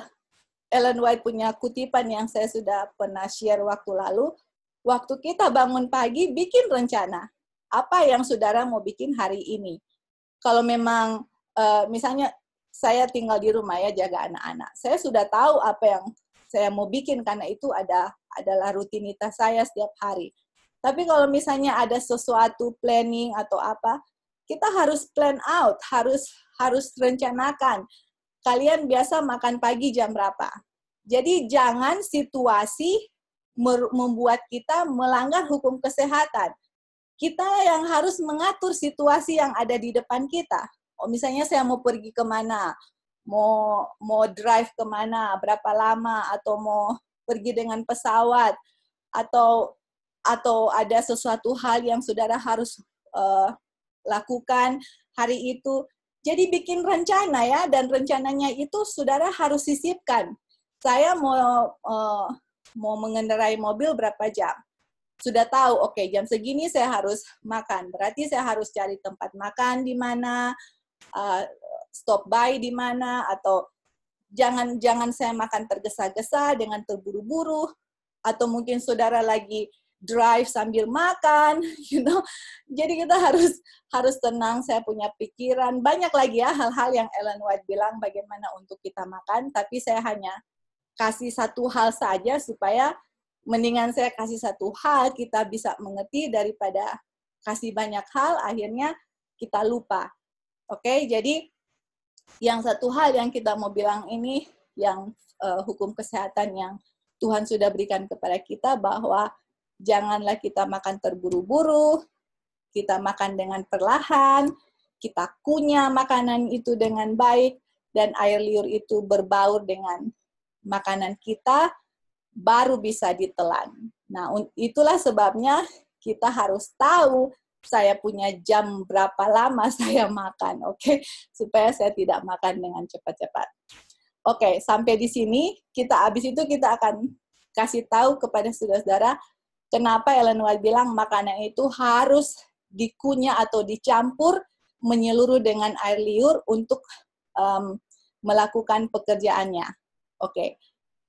Ellen White punya kutipan yang saya sudah pernah share waktu lalu, waktu kita bangun pagi bikin rencana apa yang saudara mau bikin hari ini. Kalau memang uh, misalnya saya tinggal di rumah ya jaga anak-anak. Saya sudah tahu apa yang saya mau bikin karena itu ada adalah rutinitas saya setiap hari. Tapi kalau misalnya ada sesuatu planning atau apa, kita harus plan out, harus harus rencanakan. Kalian biasa makan pagi jam berapa? Jadi jangan situasi membuat kita melanggar hukum kesehatan. Kita yang harus mengatur situasi yang ada di depan kita Oh, misalnya saya mau pergi kemana, mau mau drive ke mana, berapa lama, atau mau pergi dengan pesawat, atau atau ada sesuatu hal yang saudara harus uh, lakukan hari itu. Jadi bikin rencana ya, dan rencananya itu saudara harus sisipkan. Saya mau uh, mau mengendarai mobil berapa jam, sudah tahu, oke okay, jam segini saya harus makan. Berarti saya harus cari tempat makan di mana, uh, stop by di mana atau jangan jangan saya makan tergesa-gesa dengan terburu-buru atau mungkin saudara lagi drive sambil makan, *laughs* you know. Jadi kita harus harus tenang, saya punya pikiran. Banyak lagi ya hal-hal yang Ellen White bilang bagaimana untuk kita makan, tapi saya hanya kasih satu hal saja supaya mendingan saya kasih satu hal kita bisa mengerti daripada kasih banyak hal akhirnya kita lupa. Oke, okay? jadi yang satu hal yang kita mau bilang ini yang uh, hukum kesehatan yang Tuhan sudah berikan kepada kita bahwa janganlah kita makan terburu-buru, kita makan dengan perlahan, kita kunyah makanan itu dengan baik dan air liur itu berbaur dengan makanan kita baru bisa ditelan. Nah, itulah sebabnya kita harus tahu saya punya jam berapa lama *laughs* saya makan, oke, okay? supaya saya tidak makan dengan cepat-cepat. Oke, okay, sampai di sini kita habis itu kita akan kasih tahu kepada saudara-saudara kenapa Ellen White bilang makanan itu harus dikunyah atau dicampur menyeluruh dengan air liur untuk um, melakukan pekerjaannya. Oke, okay.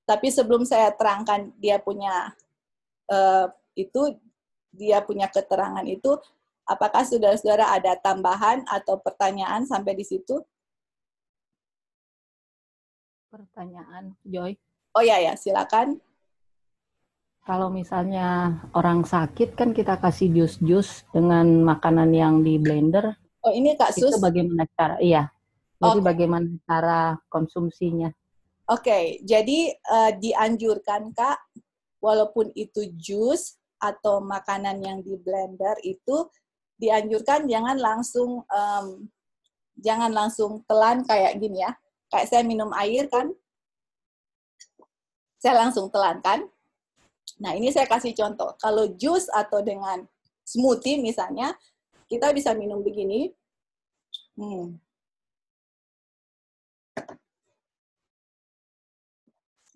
tapi sebelum saya terangkan dia punya uh, itu dia punya keterangan itu Apakah saudara-saudara ada tambahan atau pertanyaan sampai di situ? Pertanyaan, Joy. Oh ya ya, silakan. Kalau misalnya orang sakit kan kita kasih jus-jus dengan makanan yang di blender. Oh ini Kak Sus. Itu bagaimana cara? Iya. Jadi okay. bagaimana cara konsumsinya? Oke, okay. jadi uh, dianjurkan Kak, walaupun itu jus atau makanan yang di blender itu dianjurkan jangan langsung um, jangan langsung telan kayak gini ya. Kayak saya minum air kan, saya langsung telan kan. Nah ini saya kasih contoh. Kalau jus atau dengan smoothie misalnya, kita bisa minum begini. Hmm.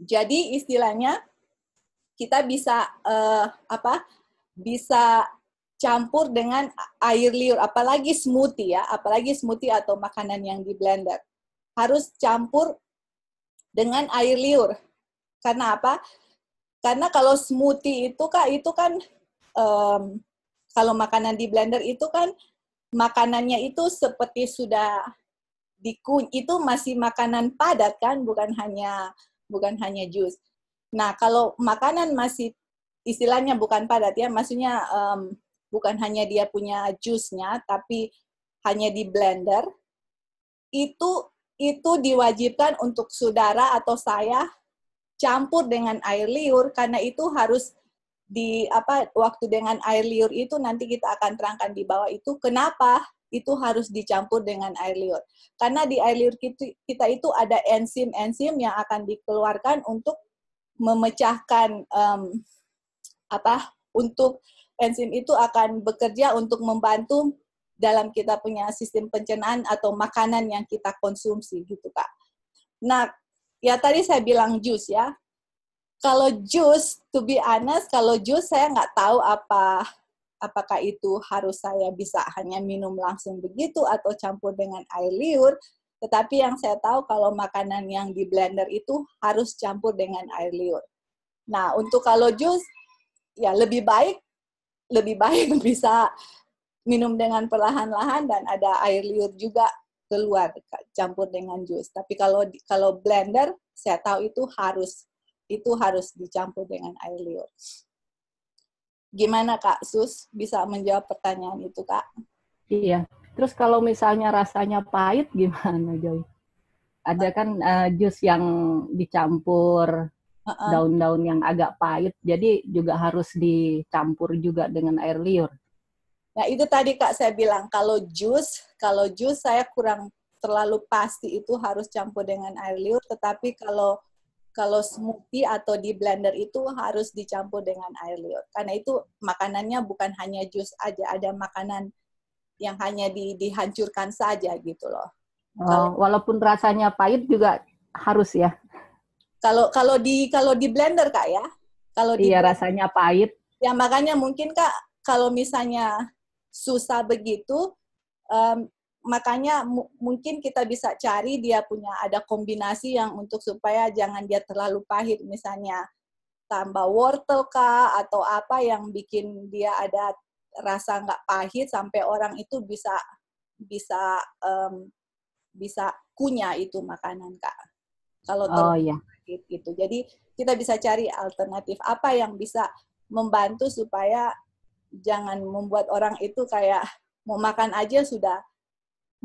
Jadi istilahnya kita bisa uh, apa? Bisa campur dengan air liur, apalagi smoothie ya, apalagi smoothie atau makanan yang di blender. Harus campur dengan air liur. Karena apa? Karena kalau smoothie itu kak itu kan um, kalau makanan di blender itu kan makanannya itu seperti sudah dikun, itu masih makanan padat kan, bukan hanya bukan hanya jus. Nah, kalau makanan masih istilahnya bukan padat ya, maksudnya um, bukan hanya dia punya jusnya, tapi hanya di blender, itu itu diwajibkan untuk saudara atau saya campur dengan air liur karena itu harus di apa waktu dengan air liur itu nanti kita akan terangkan di bawah itu kenapa itu harus dicampur dengan air liur karena di air liur kita, itu ada enzim-enzim yang akan dikeluarkan untuk memecahkan um, apa untuk enzim itu akan bekerja untuk membantu dalam kita punya sistem pencernaan atau makanan yang kita konsumsi gitu kak. Nah, ya tadi saya bilang jus ya. Kalau jus, to be honest, kalau jus saya nggak tahu apa apakah itu harus saya bisa hanya minum langsung begitu atau campur dengan air liur. Tetapi yang saya tahu kalau makanan yang di blender itu harus campur dengan air liur. Nah, untuk kalau jus, ya lebih baik lebih baik *laughs* bisa minum dengan perlahan-lahan dan ada air liur juga keluar campur dengan jus. Tapi kalau kalau blender saya tahu itu harus itu harus dicampur dengan air liur. Gimana Kak Sus bisa menjawab pertanyaan itu Kak? Iya. Terus kalau misalnya rasanya pahit gimana Joy? Ada kan uh, jus yang dicampur daun-daun yang agak pahit jadi juga harus dicampur juga dengan air liur nah itu tadi kak saya bilang kalau jus kalau jus saya kurang terlalu pasti itu harus campur dengan air liur tetapi kalau kalau smoothie atau di blender itu harus dicampur dengan air liur. Karena itu makanannya bukan hanya jus aja, ada makanan yang hanya di, dihancurkan saja gitu loh. Oh, walaupun rasanya pahit juga harus ya. Kalau kalau di kalau di blender kak ya. Kalau iya di, rasanya pahit. Ya makanya mungkin kak kalau misalnya susah begitu, um, makanya mungkin kita bisa cari dia punya ada kombinasi yang untuk supaya jangan dia terlalu pahit misalnya tambah wortel kak atau apa yang bikin dia ada rasa nggak pahit sampai orang itu bisa bisa um, bisa kunyah itu makanan kak kalau oh, iya sakit gitu. Jadi kita bisa cari alternatif apa yang bisa membantu supaya jangan membuat orang itu kayak mau makan aja sudah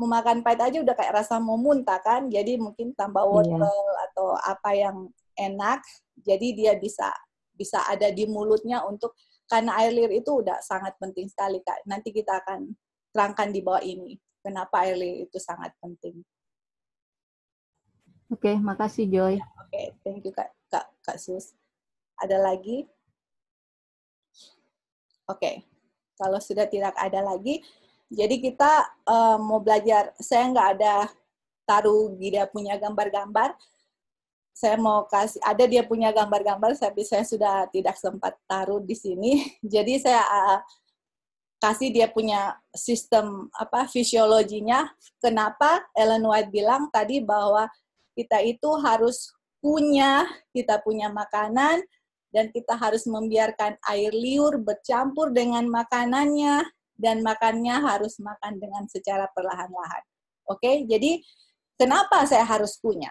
mau makan pahit aja udah kayak rasa mau muntah kan. Jadi mungkin tambah iya. wortel yeah. atau apa yang enak. Jadi dia bisa bisa ada di mulutnya untuk karena air liur itu udah sangat penting sekali kak. Nanti kita akan terangkan di bawah ini kenapa air liur itu sangat penting. Oke, okay, makasih Joy. Ya, oke, okay, thank you Kak, Kak, Kak Sus. Ada lagi? Oke, okay. kalau sudah tidak ada lagi, jadi kita uh, mau belajar. Saya nggak ada taruh dia punya gambar-gambar. Saya mau kasih, ada dia punya gambar-gambar, tapi saya sudah tidak sempat taruh di sini. *laughs* Jadi saya uh, kasih dia punya sistem apa fisiologinya. Kenapa Ellen White bilang tadi bahwa kita itu harus punya, kita punya makanan, dan kita harus membiarkan air liur bercampur dengan makanannya, dan makannya harus makan dengan secara perlahan-lahan. Oke, jadi kenapa saya harus punya?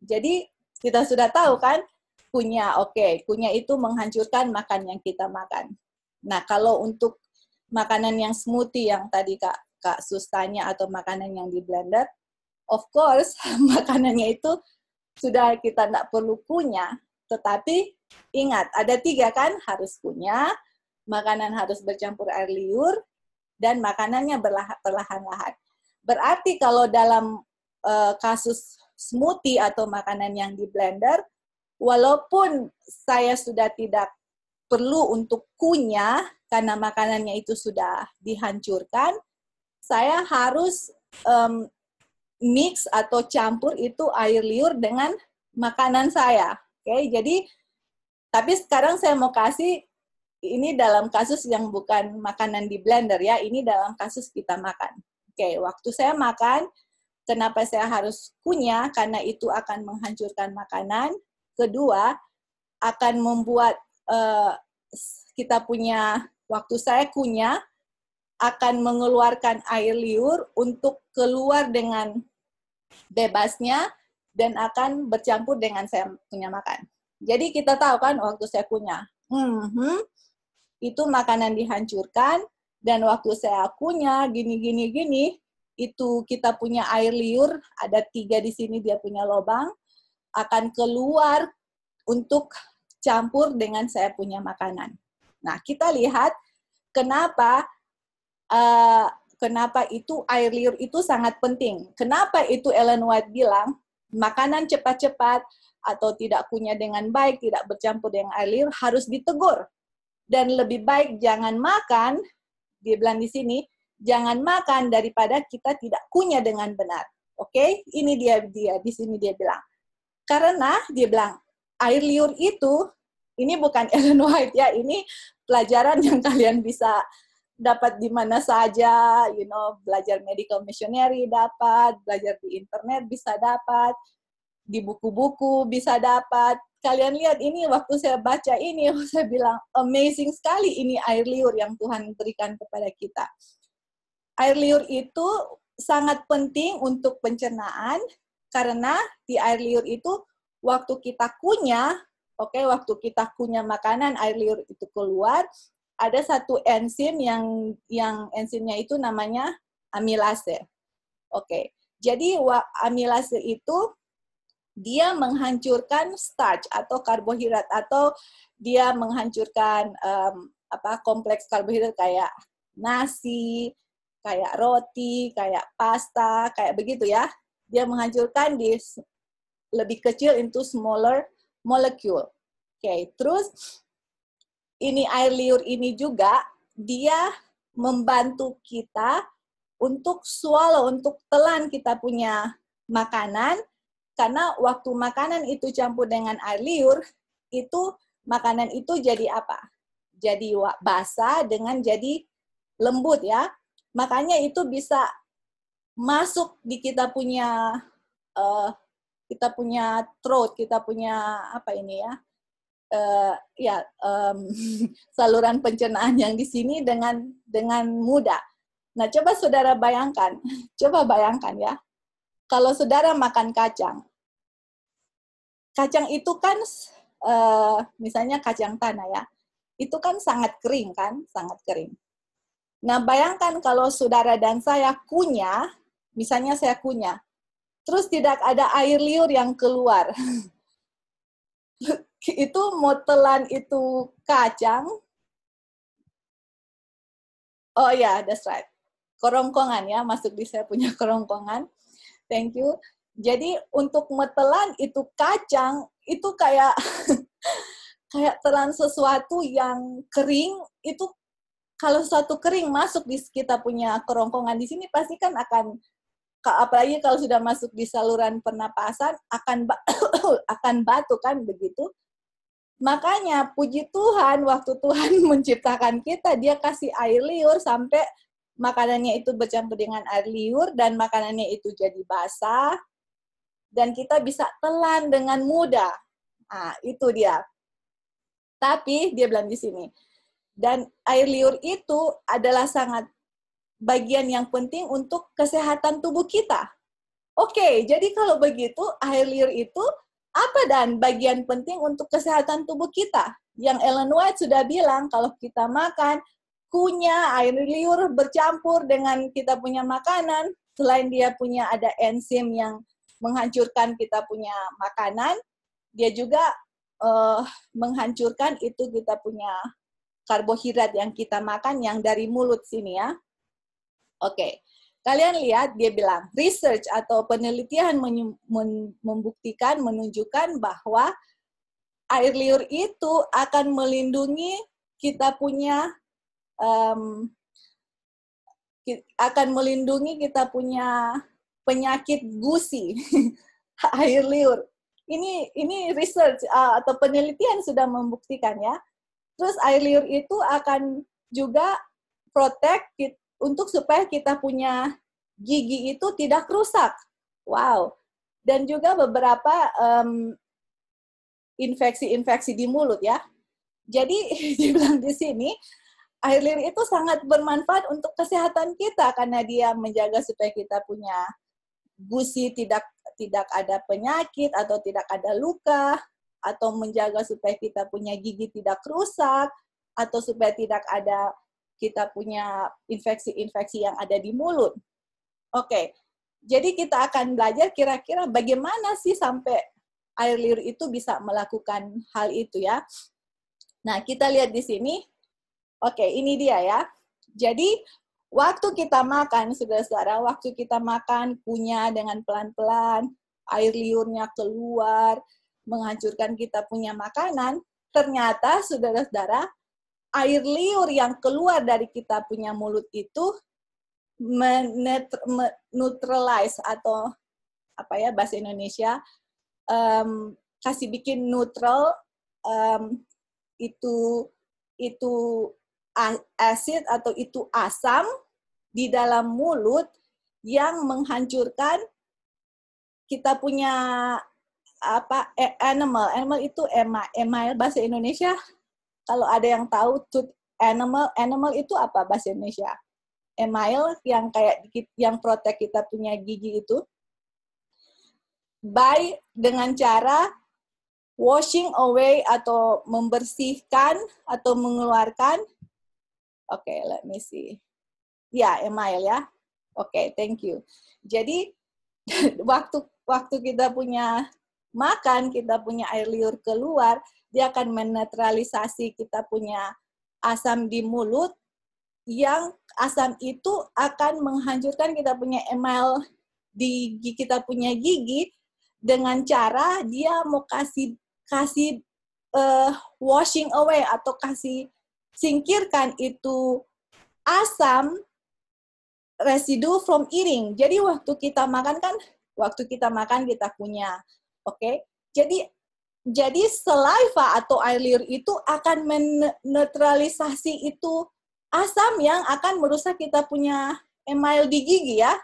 Jadi kita sudah tahu kan, punya, oke, punya itu menghancurkan makan yang kita makan. Nah, kalau untuk makanan yang smoothie yang tadi Kak, Kak Sus tanya atau makanan yang di blender, of course *laughs* makanannya itu sudah kita tidak perlu punya, tetapi ingat ada tiga kan harus punya makanan harus bercampur air liur, dan makanannya perlahan-lahan. Berarti kalau dalam uh, kasus smoothie atau makanan yang di blender, walaupun saya sudah tidak perlu untuk kunyah karena makanannya itu sudah dihancurkan, saya harus um, mix atau campur itu air liur dengan makanan saya. Oke, okay? jadi tapi sekarang saya mau kasih ini dalam kasus yang bukan makanan di blender ya, ini dalam kasus kita makan. Oke, okay, waktu saya makan, kenapa saya harus kunyah? Karena itu akan menghancurkan makanan. Kedua, akan membuat uh, kita punya waktu saya kunyah akan mengeluarkan air liur untuk keluar dengan bebasnya dan akan bercampur dengan saya punya makan. Jadi kita tahu kan waktu saya punya, hmm, itu makanan dihancurkan dan waktu saya punya gini gini gini itu kita punya air liur ada tiga di sini dia punya lobang akan keluar untuk campur dengan saya punya makanan. Nah kita lihat kenapa uh, kenapa itu air liur itu sangat penting. Kenapa itu Ellen White bilang makanan cepat-cepat atau tidak punya dengan baik, tidak bercampur dengan air liur harus ditegur. Dan lebih baik jangan makan, dia bilang di sini, jangan makan daripada kita tidak punya dengan benar. Oke, okay? ini dia dia di sini dia bilang. Karena dia bilang air liur itu ini bukan *laughs* Ellen White ya, ini pelajaran yang kalian bisa dapat di mana saja, you know, belajar medical missionary dapat, belajar di internet bisa dapat, di buku-buku bisa dapat. Kalian lihat ini waktu saya baca ini, *laughs* saya bilang amazing sekali ini air liur yang Tuhan berikan kepada kita. Air liur itu sangat penting untuk pencernaan karena di air liur itu waktu kita kunyah, oke, okay, waktu kita kunyah makanan air liur itu keluar, ada satu enzim yang yang enzimnya itu namanya amilase. Oke. Jadi amilase itu dia menghancurkan starch atau karbohidrat atau dia menghancurkan um, apa kompleks karbohidrat kayak nasi, kayak roti, kayak pasta, kayak begitu ya. Dia menghancurkan di lebih kecil into smaller molecule. Oke, okay. terus ini air liur ini juga dia membantu kita untuk swallow, untuk telan kita punya makanan, karena waktu makanan itu campur dengan air liur, itu makanan itu jadi apa? Jadi basah dengan jadi lembut ya. Makanya itu bisa masuk di kita punya uh, kita punya throat, kita punya apa ini ya? uh, ya um, *laughs* saluran pencernaan yang di sini dengan dengan mudah. Nah, coba saudara bayangkan, *laughs* coba bayangkan ya, kalau saudara makan kacang, kacang itu kan uh, misalnya kacang tanah ya, itu kan sangat kering kan, sangat kering. Nah, bayangkan kalau saudara dan saya kunyah, misalnya saya kunyah, terus tidak ada air liur yang keluar. *laughs* itu telan itu kacang. Oh ya, yeah, that's right. Kerongkongan ya, masuk di saya punya *laughs* kerongkongan. Thank you. Jadi untuk metelan itu kacang itu kayak *laughs* kayak telan sesuatu yang kering itu kalau sesuatu kering masuk di kita punya kerongkongan di sini pasti kan akan apalagi kalau sudah masuk di saluran pernapasan akan *coughs* akan batu kan begitu Makanya puji Tuhan waktu Tuhan *laughs* menciptakan kita, dia kasih air liur sampai makanannya itu bercampur dengan air liur dan makanannya itu jadi basah dan kita bisa telan dengan mudah. Nah, itu dia. Tapi dia bilang di sini. Dan air liur itu adalah sangat bagian yang penting untuk kesehatan tubuh kita. Oke, jadi kalau begitu air liur itu apa dan bagian penting untuk kesehatan tubuh kita. Yang Ellen White sudah bilang kalau kita makan kunyah, air liur bercampur dengan kita punya makanan, selain dia punya ada enzim yang menghancurkan kita punya makanan, dia juga uh, menghancurkan itu kita punya karbohidrat yang kita makan yang dari mulut sini ya. Oke. Okay. Kalian lihat dia bilang research atau penelitian membuktikan menunjukkan bahwa air liur itu akan melindungi kita punya um, akan melindungi kita punya penyakit gusi *laughs* air liur ini ini research uh, atau penelitian sudah membuktikan ya terus air liur itu akan juga protect untuk supaya kita punya gigi itu tidak rusak. Wow. Dan juga beberapa infeksi infeksi-infeksi di mulut ya. Jadi *laughs* dibilang di sini air liur itu sangat bermanfaat untuk kesehatan kita karena dia menjaga supaya kita punya gusi tidak tidak ada penyakit atau tidak ada luka atau menjaga supaya kita punya gigi tidak rusak atau supaya tidak ada kita punya infeksi-infeksi yang ada di mulut. Oke, jadi kita akan belajar kira-kira bagaimana sih sampai air liur itu bisa melakukan hal itu ya. Nah, kita lihat di sini. Oke, ini dia ya. Jadi, waktu kita makan, saudara-saudara, waktu kita makan punya dengan pelan-pelan, air liurnya keluar, menghancurkan kita punya makanan, ternyata saudara-saudara air liur yang keluar dari kita punya mulut itu neutralize atau apa ya bahasa Indonesia um, kasih bikin neutral um, itu itu asid atau itu asam di dalam mulut yang menghancurkan kita punya apa animal animal itu ema email bahasa Indonesia kalau ada yang tahu tooth animal animal itu apa bahasa Indonesia? Email yang kayak yang protek kita punya gigi itu by dengan cara washing away atau membersihkan atau mengeluarkan. Oke, okay, let me see. Ya, yeah, email ya. Oke, okay, thank you. Jadi *laughs* waktu waktu kita punya makan, kita punya air liur keluar, dia akan menetralisasi kita punya asam di mulut yang asam itu akan menghancurkan kita punya email di kita punya gigi dengan cara dia mau kasih kasih uh, washing away atau kasih singkirkan itu asam residu from eating. Jadi waktu kita makan kan waktu kita makan kita punya Oke. Okay? Jadi jadi saliva atau air liur itu akan menetralisasi itu asam yang akan merusak kita punya email di gigi ya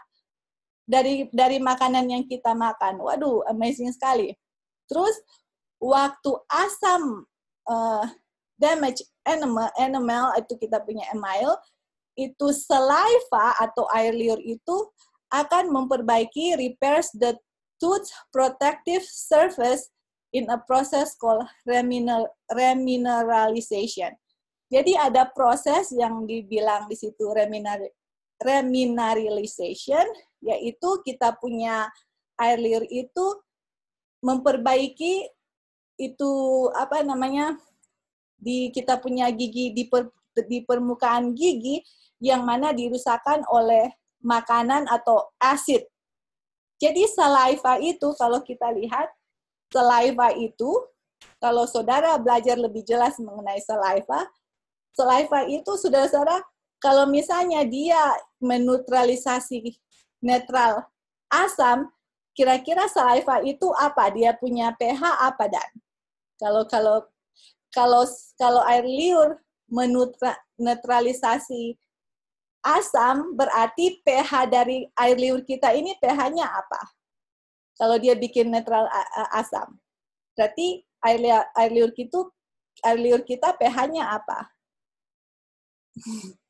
dari dari makanan yang kita makan. Waduh, amazing sekali. Terus waktu asam uh, damage enamel, enamel itu kita punya email itu saliva atau air liur itu akan memperbaiki repairs the tooth protective surface in a process called remineralization. Jadi ada proses yang dibilang di situ remineralization, yaitu kita punya air liur itu memperbaiki itu apa namanya di kita punya gigi di, per, di permukaan gigi yang mana dirusakan oleh makanan atau asid jadi saliva itu kalau kita lihat saliva itu kalau saudara belajar lebih jelas mengenai saliva, saliva itu sudah saudara kalau misalnya dia menetralisasi netral asam, kira-kira saliva itu apa? Dia punya pH apa dan? Kalau kalau kalau kalau air liur menetralisasi asam berarti pH dari air liur kita ini pH-nya apa? Kalau dia bikin netral asam. Berarti air liur, air liur kita air liur kita pH-nya apa? *laughs*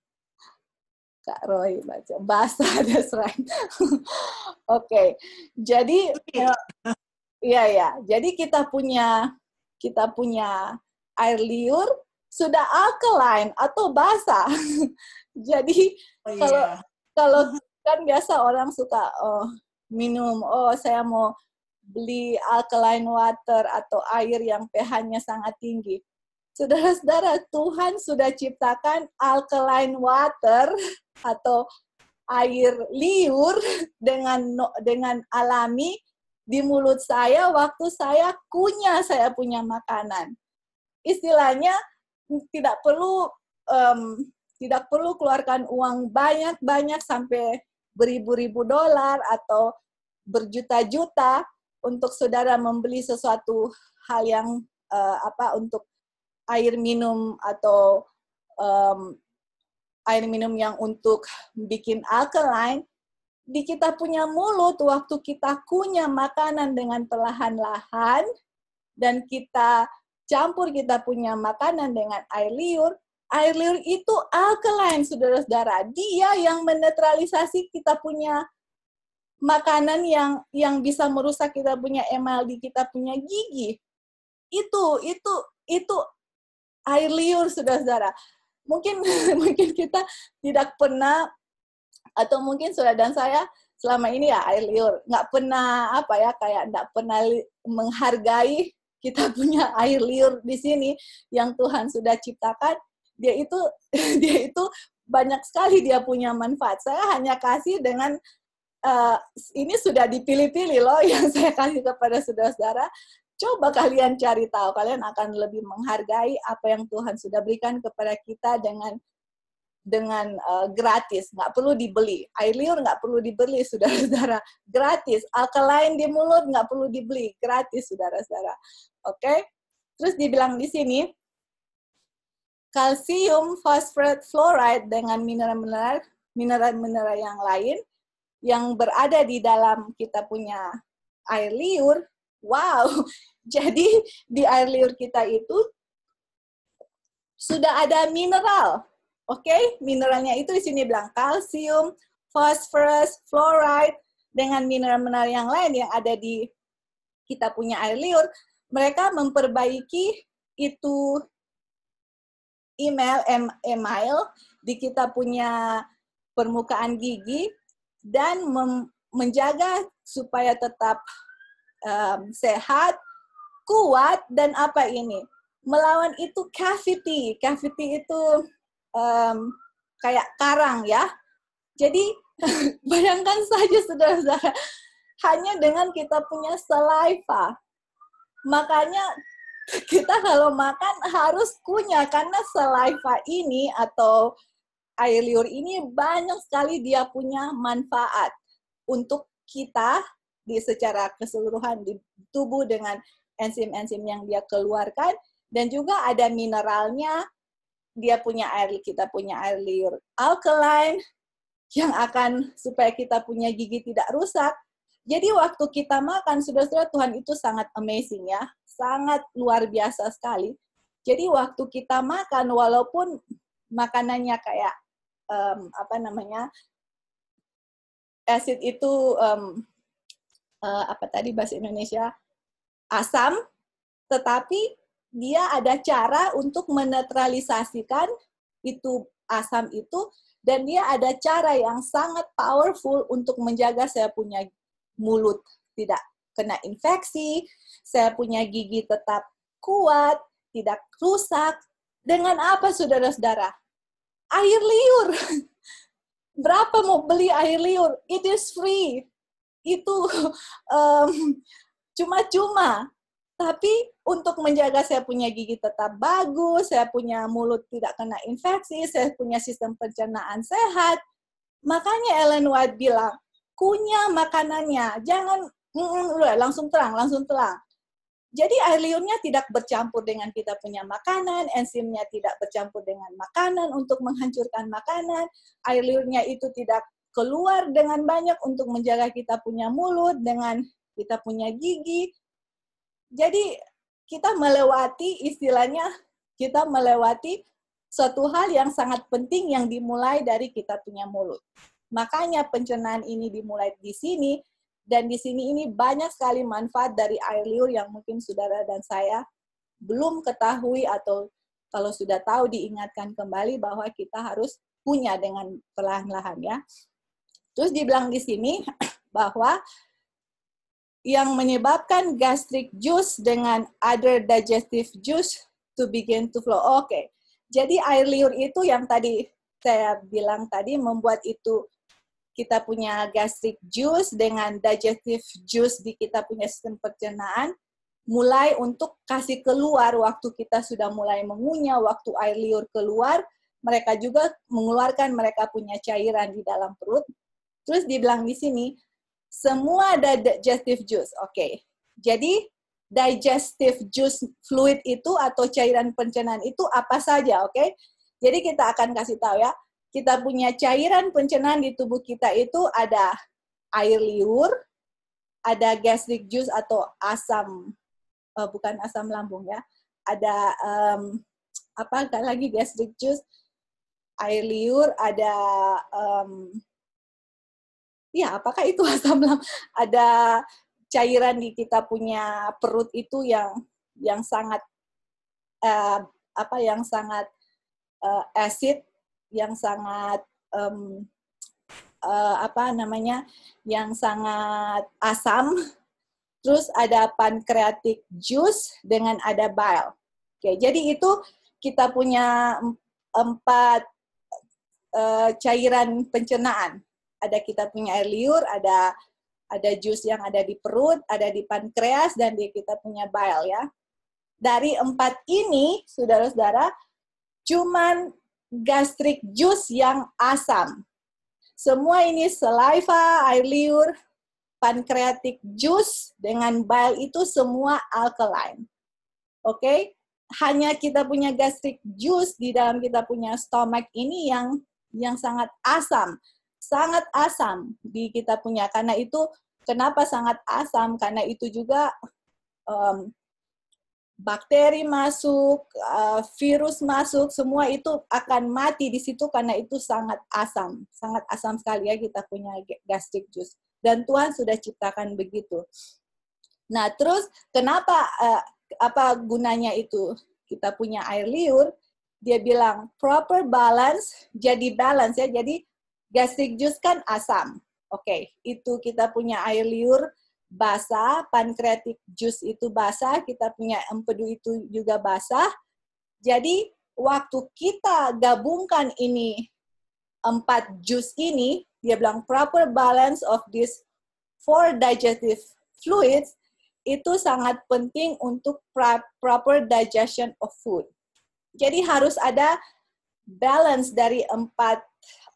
Kak Roy baca bahasa that's *laughs* right. *laughs* Oke. okay. Jadi ya ya. Jadi kita punya kita punya air liur sudah alkaline atau basah. *laughs* Jadi oh, iya. kalau kalau kan biasa orang suka oh, minum, oh saya mau beli alkaline water atau air yang pH-nya sangat tinggi. Saudara-saudara, Tuhan sudah ciptakan alkaline water *laughs* atau air liur *laughs* dengan dengan alami di mulut saya waktu saya kunyah saya punya makanan. Istilahnya tidak perlu um, tidak perlu keluarkan uang banyak-banyak sampai beribu-ribu dolar atau berjuta-juta untuk saudara membeli sesuatu hal yang uh, apa untuk air minum atau um, air minum yang untuk bikin alkaline di kita punya mulut waktu kita kunyah makanan dengan perlahan-lahan dan kita campur kita punya makanan dengan air liur, air liur itu alkaline, saudara-saudara. Dia yang menetralisasi kita punya makanan yang yang bisa merusak kita punya emal di kita punya gigi. Itu itu itu air liur, saudara-saudara. Mungkin *laughs* mungkin kita tidak pernah atau mungkin saudara dan saya selama ini ya air liur nggak pernah apa ya kayak nggak pernah menghargai kita *laughs* punya air liur di sini yang Tuhan sudah ciptakan dia itu *laughs* dia itu banyak sekali dia punya manfaat saya hanya kasih dengan uh, ini sudah dipilih-pilih loh *laughs* yang saya kasih kepada saudara-saudara coba kalian cari tahu kalian akan lebih menghargai apa yang Tuhan sudah berikan kepada kita dengan dengan uh, gratis, nggak perlu dibeli. Air liur nggak perlu dibeli, saudara-saudara. Gratis. Alkaline di mulut nggak perlu dibeli, gratis, saudara-saudara. Oke. Okay? Terus dibilang di sini kalsium, fosfat, fluoride dengan mineral-mineral mineral-mineral yang lain yang berada di dalam kita punya air liur. Wow. *laughs* Jadi di air liur kita itu sudah ada mineral. Oke, okay? mineralnya itu di sini bilang kalsium, fosforus, fluoride dengan mineral-mineral yang lain yang ada di kita punya air liur mereka memperbaiki itu email email di kita punya permukaan gigi dan menjaga supaya tetap um, sehat, kuat dan apa ini melawan itu cavity. Cavity itu um, kayak karang ya. Jadi *laughs* bayangkan saja saudara-saudara hanya dengan kita punya saliva makanya kita kalau makan harus kunyah karena saliva ini atau air liur ini banyak sekali dia punya manfaat untuk kita di secara keseluruhan di tubuh dengan enzim-enzim yang dia keluarkan dan juga ada mineralnya dia punya air kita punya air liur alkaline yang akan supaya kita punya gigi tidak rusak jadi waktu kita makan, saudara-saudara Tuhan itu sangat amazing ya, sangat luar biasa sekali. Jadi waktu kita makan, walaupun makanannya kayak um, apa namanya acid itu um, uh, apa tadi bahasa Indonesia asam, tetapi dia ada cara untuk menetralisasikan itu asam itu dan dia ada cara yang sangat powerful untuk menjaga saya punya mulut tidak kena infeksi, saya punya gigi tetap kuat, tidak rusak. Dengan apa, saudara-saudara? Air liur. *laughs* Berapa mau beli air liur? It is free. Itu cuma *laughs* cuma-cuma. Tapi untuk menjaga saya punya gigi tetap bagus, saya punya mulut tidak kena infeksi, saya punya sistem pencernaan sehat. Makanya Ellen White bilang, punya makanannya. Jangan mm, langsung terang, langsung terang. Jadi air liurnya tidak bercampur dengan kita punya makanan, enzimnya tidak bercampur dengan makanan untuk menghancurkan makanan, air liurnya itu tidak keluar dengan banyak untuk menjaga kita punya mulut, dengan kita punya gigi. Jadi kita melewati istilahnya kita melewati suatu hal yang sangat penting yang dimulai dari kita punya mulut. Makanya pencernaan ini dimulai di sini dan di sini ini banyak sekali manfaat dari air liur yang mungkin saudara dan saya belum ketahui atau kalau sudah tahu diingatkan kembali bahwa kita harus punya dengan perlahan-lahan ya. Terus dibilang di sini *clears throat* bahwa yang menyebabkan gastric juice dengan other digestive juice to begin to flow. Oke, okay. jadi air liur itu yang tadi saya bilang tadi membuat itu kita punya gastric juice dengan digestive juice di kita punya sistem pencernaan mulai untuk kasih keluar waktu kita sudah mulai mengunyah, waktu air liur keluar, mereka juga mengeluarkan mereka punya cairan di dalam perut. Terus dibilang di sini, semua ada digestive juice. Oke. Okay. Jadi digestive juice fluid itu atau cairan pencernaan itu apa saja, oke? Okay? Jadi kita akan kasih tahu ya kita punya cairan pencernaan di tubuh kita itu ada air liur, ada gastric juice atau asam, uh, bukan asam lambung ya, ada um, apa lagi gastric juice, air liur, ada um, ya apakah itu *laughs* asam lambung, ada cairan di kita punya perut itu yang yang sangat uh, apa yang sangat uh, acid yang sangat um, uh, apa namanya yang sangat asam terus ada pankreatik juice dengan ada bile oke jadi itu kita punya empat uh, cairan pencernaan ada kita punya air liur ada ada jus yang ada di perut ada di pankreas dan di kita punya bile ya dari empat ini saudara-saudara cuman gastric juice yang asam. Semua ini saliva, air liur, pankreatik juice dengan bile itu semua alkaline. Oke, okay? hanya kita punya gastric juice di dalam kita punya stomach ini yang yang sangat asam, sangat asam di kita punya. Karena itu kenapa sangat asam? Karena itu juga um, bakteri masuk, eh, virus masuk, semua itu akan mati di situ karena itu sangat asam, sangat asam sekali ya kita punya gastric juice. Dan Tuhan sudah ciptakan begitu. Nah, terus kenapa eh, apa gunanya itu? Kita punya air liur, dia bilang proper balance jadi balance ya. Jadi gastric juice kan asam. Oke, okay, itu kita punya air liur basah, pankreatik jus itu basah, kita punya empedu itu juga basah. Jadi waktu kita gabungkan ini empat jus ini, dia bilang proper balance of these four digestive fluids itu sangat penting untuk proper digestion of food. Jadi harus ada balance dari empat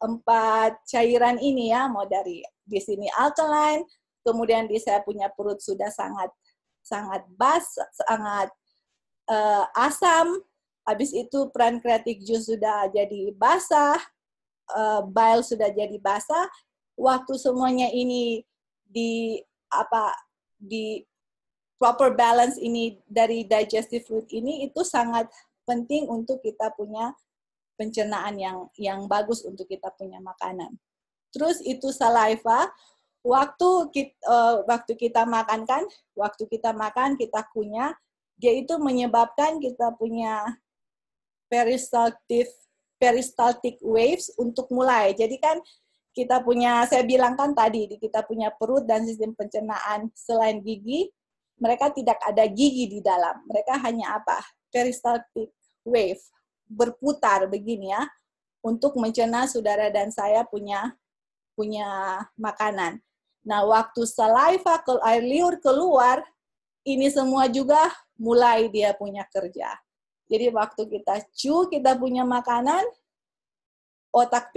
empat cairan ini ya, mau dari di sini alkaline, kemudian di saya punya perut sudah sangat sangat bas, sangat uh, asam, habis itu peran kreatif juice sudah jadi basah, uh, bile sudah jadi basah, waktu semuanya ini di apa di proper balance ini dari digestive fluid ini itu sangat penting untuk kita punya pencernaan yang yang bagus untuk kita punya makanan. Terus itu saliva, waktu kita, uh, eh, waktu kita makan kan, waktu kita makan kita kunyah, dia itu menyebabkan kita punya peristaltic peristaltic waves untuk mulai. Jadi kan kita punya saya bilang kan tadi kita punya perut dan sistem pencernaan selain gigi, mereka tidak ada gigi di dalam. Mereka hanya apa? peristaltic wave berputar begini ya untuk mencerna saudara dan saya punya punya makanan. Nah, waktu saliva ke air liur keluar, ini semua juga mulai dia punya kerja. Jadi waktu kita cu, kita punya makanan, otak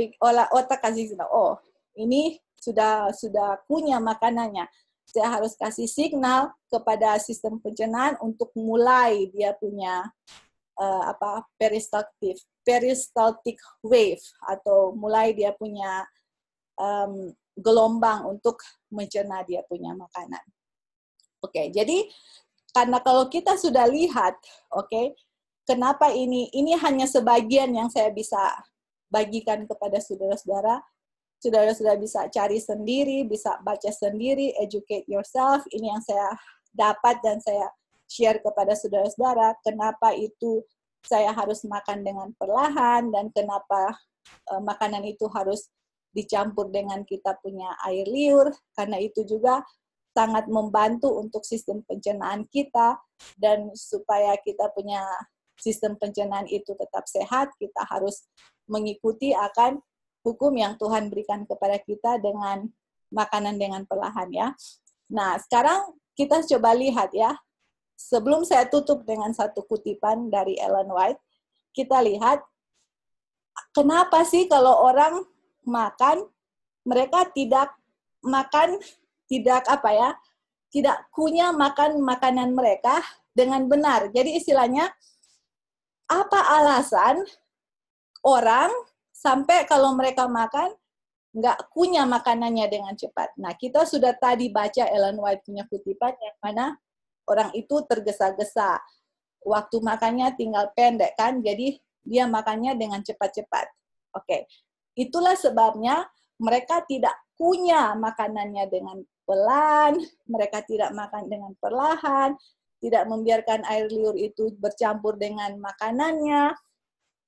otak kasih signal. Oh, ini sudah sudah punya makanannya. Saya harus kasih signal kepada sistem pencernaan untuk mulai dia punya uh, apa peristaltik peristaltic wave atau mulai dia punya um, gelombang untuk mencerna dia punya makanan. Oke, okay, jadi karena kalau kita sudah lihat, oke, okay, kenapa ini? Ini hanya sebagian yang saya bisa bagikan kepada saudara-saudara. Saudara-saudara bisa cari sendiri, bisa baca sendiri, educate yourself. Ini yang saya dapat dan saya share kepada saudara-saudara. Kenapa itu saya harus makan dengan perlahan dan kenapa uh, makanan itu harus dicampur dengan kita punya air liur karena itu juga sangat membantu untuk sistem pencernaan kita dan supaya kita punya sistem pencernaan itu tetap sehat kita harus mengikuti akan hukum yang Tuhan berikan kepada kita dengan makanan dengan perlahan ya. Nah, sekarang kita coba lihat ya. Sebelum saya tutup dengan satu kutipan dari Ellen White, kita lihat kenapa sih kalau orang makan mereka tidak makan tidak apa ya tidak punya makan makanan mereka dengan benar jadi istilahnya apa alasan orang sampai kalau mereka makan nggak punya makanannya dengan cepat. Nah, kita sudah tadi baca Ellen White punya kutipan yang mana orang itu tergesa-gesa. Waktu makannya tinggal pendek kan, jadi dia makannya dengan cepat-cepat. Oke, okay. Itulah sebabnya mereka tidak punya makanannya dengan pelan, mereka tidak makan dengan perlahan, tidak membiarkan air liur itu bercampur dengan makanannya.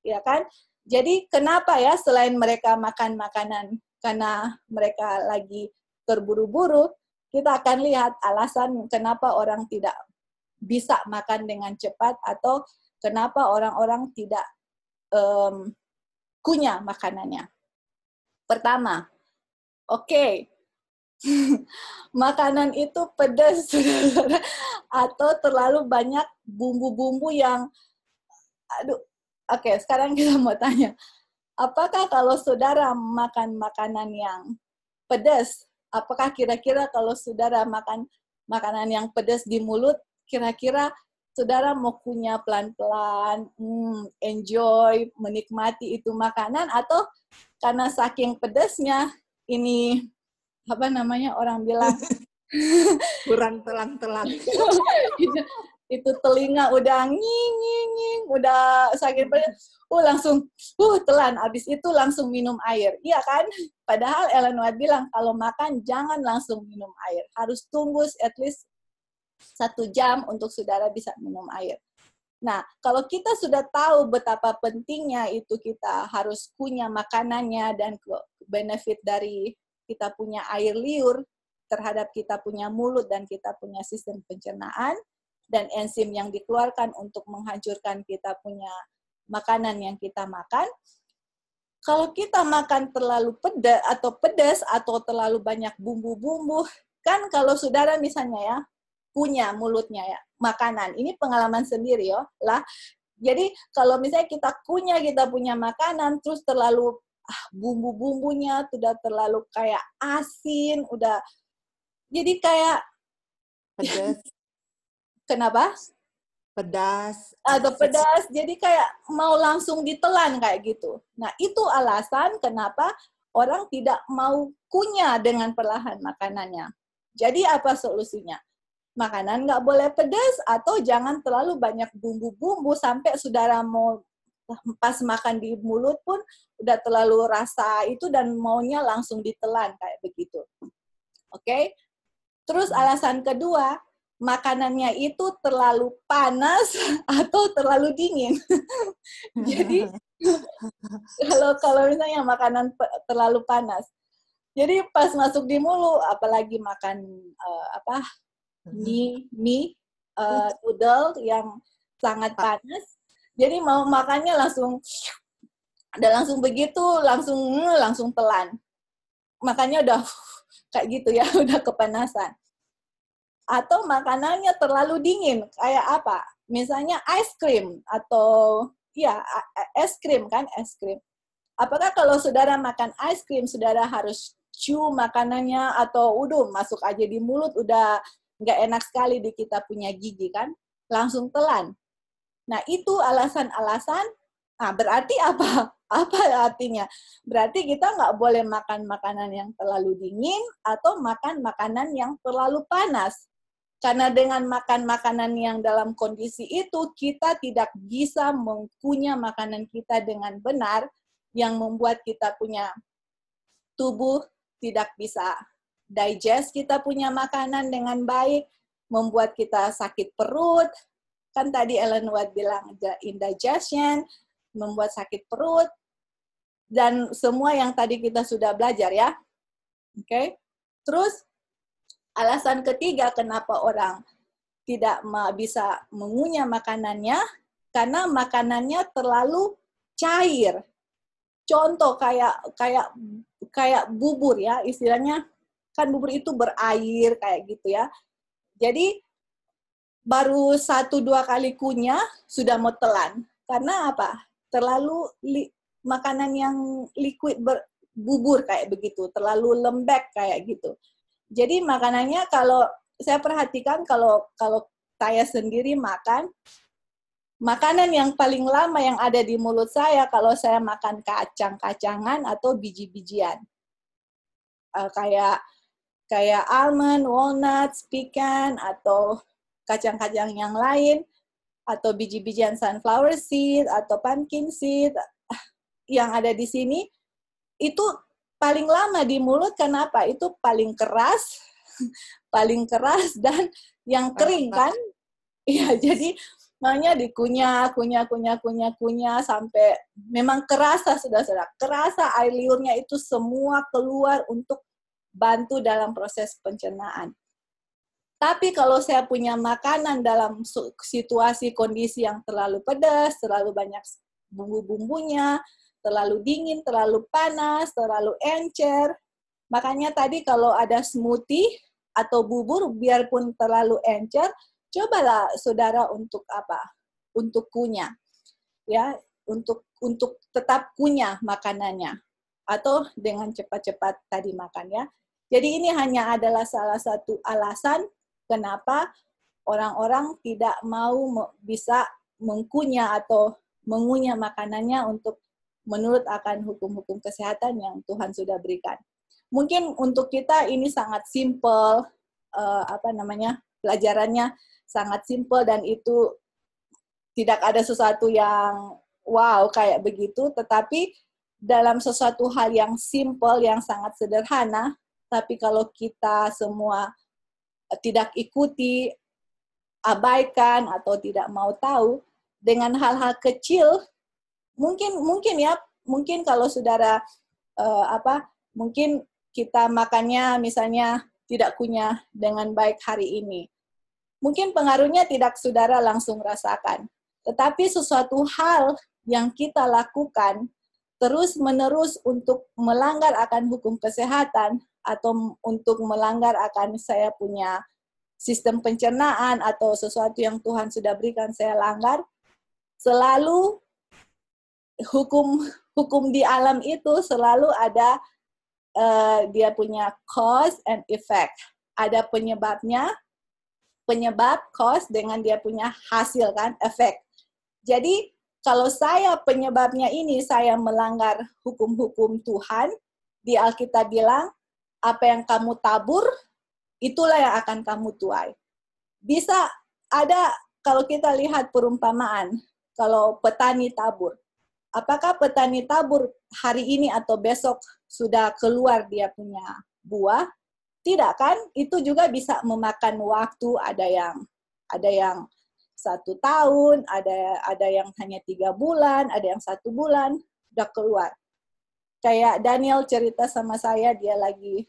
Ya kan? Jadi kenapa ya selain mereka makan makanan karena mereka lagi terburu-buru, kita akan lihat alasan kenapa orang tidak bisa makan dengan cepat atau kenapa orang-orang tidak um, mmm, kunyah makanannya. Pertama, oke, okay, *laughs* makanan itu pedas *laughs* atau terlalu banyak bumbu-bumbu yang aduh oke okay, sekarang *laughs* kita mau tanya apakah kalau saudara makan makanan yang pedas apakah kira-kira kalau saudara makan makanan yang pedas di mulut kira-kira saudara mau punya pelan-pelan, hmm, enjoy, menikmati itu makanan atau karena saking pedasnya ini apa namanya orang bilang *laughs* kurang telan-telan itu telinga udah nying nying nying udah sakit pedas, uh langsung uh telan abis itu langsung minum air iya kan padahal Ellen White bilang kalau makan jangan langsung minum air harus tunggu at least satu jam untuk saudara bisa minum air. Nah, kalau kita sudah tahu betapa pentingnya itu kita harus punya makanannya dan benefit dari kita punya air liur terhadap kita punya mulut dan kita punya sistem pencernaan dan enzim yang dikeluarkan untuk menghancurkan kita punya makanan yang kita makan. Kalau kita makan terlalu pedas atau pedas atau terlalu banyak bumbu-bumbu, kan kalau saudara misalnya ya punya mulutnya ya makanan. Ini pengalaman sendiri yo lah. Jadi kalau misalnya kita punya kita punya makanan terus terlalu ah, bumbu-bumbunya sudah terlalu kayak asin, udah jadi kayak pedas. *laughs* Kenapa? pedas atau pedas jadi kayak mau langsung ditelan kayak gitu nah itu alasan kenapa orang tidak mau kunyah dengan perlahan makanannya jadi apa solusinya makanan nggak boleh pedas atau jangan terlalu banyak bumbu-bumbu sampai saudara mau pas makan di mulut pun udah terlalu rasa itu dan maunya langsung ditelan kayak begitu. Oke. Okay? Terus alasan kedua, makanannya itu terlalu panas *laughs* atau terlalu dingin. *laughs* Jadi *laughs* kalau kalau misalnya makanan terlalu panas. Jadi pas masuk di mulut apalagi makan uh, apa mie mie uh, noodle yang sangat ah. panas jadi mau makannya langsung ada langsung begitu langsung mm, langsung telan makannya udah *laughs* kayak gitu ya *laughs* udah kepanasan atau makanannya terlalu dingin kayak apa misalnya ice cream atau ya es krim kan es krim apakah kalau saudara makan ice cream saudara harus chew makanannya atau udah masuk aja di mulut udah nggak enak sekali di kita punya gigi kan, langsung telan. Nah itu alasan-alasan. Nah berarti apa? *laughs* Apa artinya? Berarti kita nggak boleh makan makanan yang terlalu dingin atau makan makanan yang terlalu panas. Karena dengan makan makanan yang dalam kondisi itu, kita tidak bisa mempunyai makanan kita dengan benar, yang membuat kita punya tubuh tidak bisa digest kita punya makanan dengan baik, membuat kita sakit perut. Kan tadi Ellen White bilang indigestion, membuat sakit perut, dan semua yang tadi kita sudah belajar ya. Oke. Okay? Terus alasan ketiga kenapa orang tidak bisa mengunyah makanannya karena makanannya terlalu cair. Contoh kayak kayak kayak bubur ya, istilahnya kan bubur itu berair kayak gitu ya. Jadi baru satu dua kali kunyah sudah mau telan karena apa? Terlalu makanan yang liquid ber, bubur kayak begitu, terlalu lembek kayak gitu. Jadi makanannya kalau saya perhatikan kalau kalau saya sendiri makan makanan yang paling lama yang ada di mulut saya kalau saya makan kacang-kacangan atau biji-bijian. Uh, kayak kayak almond, walnuts, pecan, atau kacang-kacang yang lain, atau biji-bijian sunflower seed, atau pumpkin seed, yang ada di sini, itu paling lama di mulut kenapa? Itu paling keras, *laughs* paling keras dan yang kering kan? Iya, *laughs* jadi makanya dikunyah, kunyah, kunyah, kunyah, kunyah sampai memang kerasa sudah sudah kerasa air liurnya itu semua keluar untuk bantu dalam proses pencernaan. Tapi kalau saya punya makanan dalam situasi kondisi yang terlalu pedas, terlalu banyak bumbu-bumbunya, terlalu dingin, terlalu panas, terlalu encer. Makanya tadi kalau ada smoothie atau bubur biarpun terlalu encer, cobalah saudara untuk apa? Untuk kunyah. Ya, untuk untuk tetap kunyah makanannya atau dengan cepat-cepat tadi makan ya. Jadi ini hanya adalah salah satu alasan kenapa orang-orang tidak mau bisa mengkunyah atau mengunyah makanannya untuk menurut akan hukum-hukum kesehatan yang Tuhan sudah berikan. Mungkin untuk kita ini sangat simpel, eh, apa namanya, pelajarannya sangat simpel dan itu tidak ada sesuatu yang wow kayak begitu, tetapi dalam sesuatu hal yang simpel, yang sangat sederhana, tapi kalau kita semua eh, tidak ikuti, abaikan atau tidak mau tahu dengan hal-hal kecil, mungkin mungkin ya, mungkin kalau saudara uh, apa, mungkin kita makannya misalnya tidak kunyah dengan baik hari ini. Mungkin pengaruhnya tidak saudara langsung rasakan, tetapi sesuatu hal yang kita lakukan terus-menerus untuk melanggar akan hukum kesehatan atau untuk melanggar akan saya punya sistem pencernaan atau sesuatu yang Tuhan sudah berikan saya langgar, selalu hukum hukum di alam itu selalu ada uh, dia punya cause and effect. Ada penyebabnya, penyebab cause dengan dia punya hasil kan, efek Jadi kalau saya penyebabnya ini saya melanggar hukum-hukum Tuhan, di Alkitab bilang apa yang kamu tabur, itulah yang akan kamu tuai. Bisa ada kalau kita lihat perumpamaan, kalau petani tabur. Apakah petani tabur hari ini atau besok sudah keluar dia punya buah? Tidak kan? Itu juga bisa memakan waktu. Ada yang ada yang satu tahun, ada ada yang hanya tiga bulan, ada yang satu bulan, udah keluar. Kayak Daniel cerita sama saya, dia lagi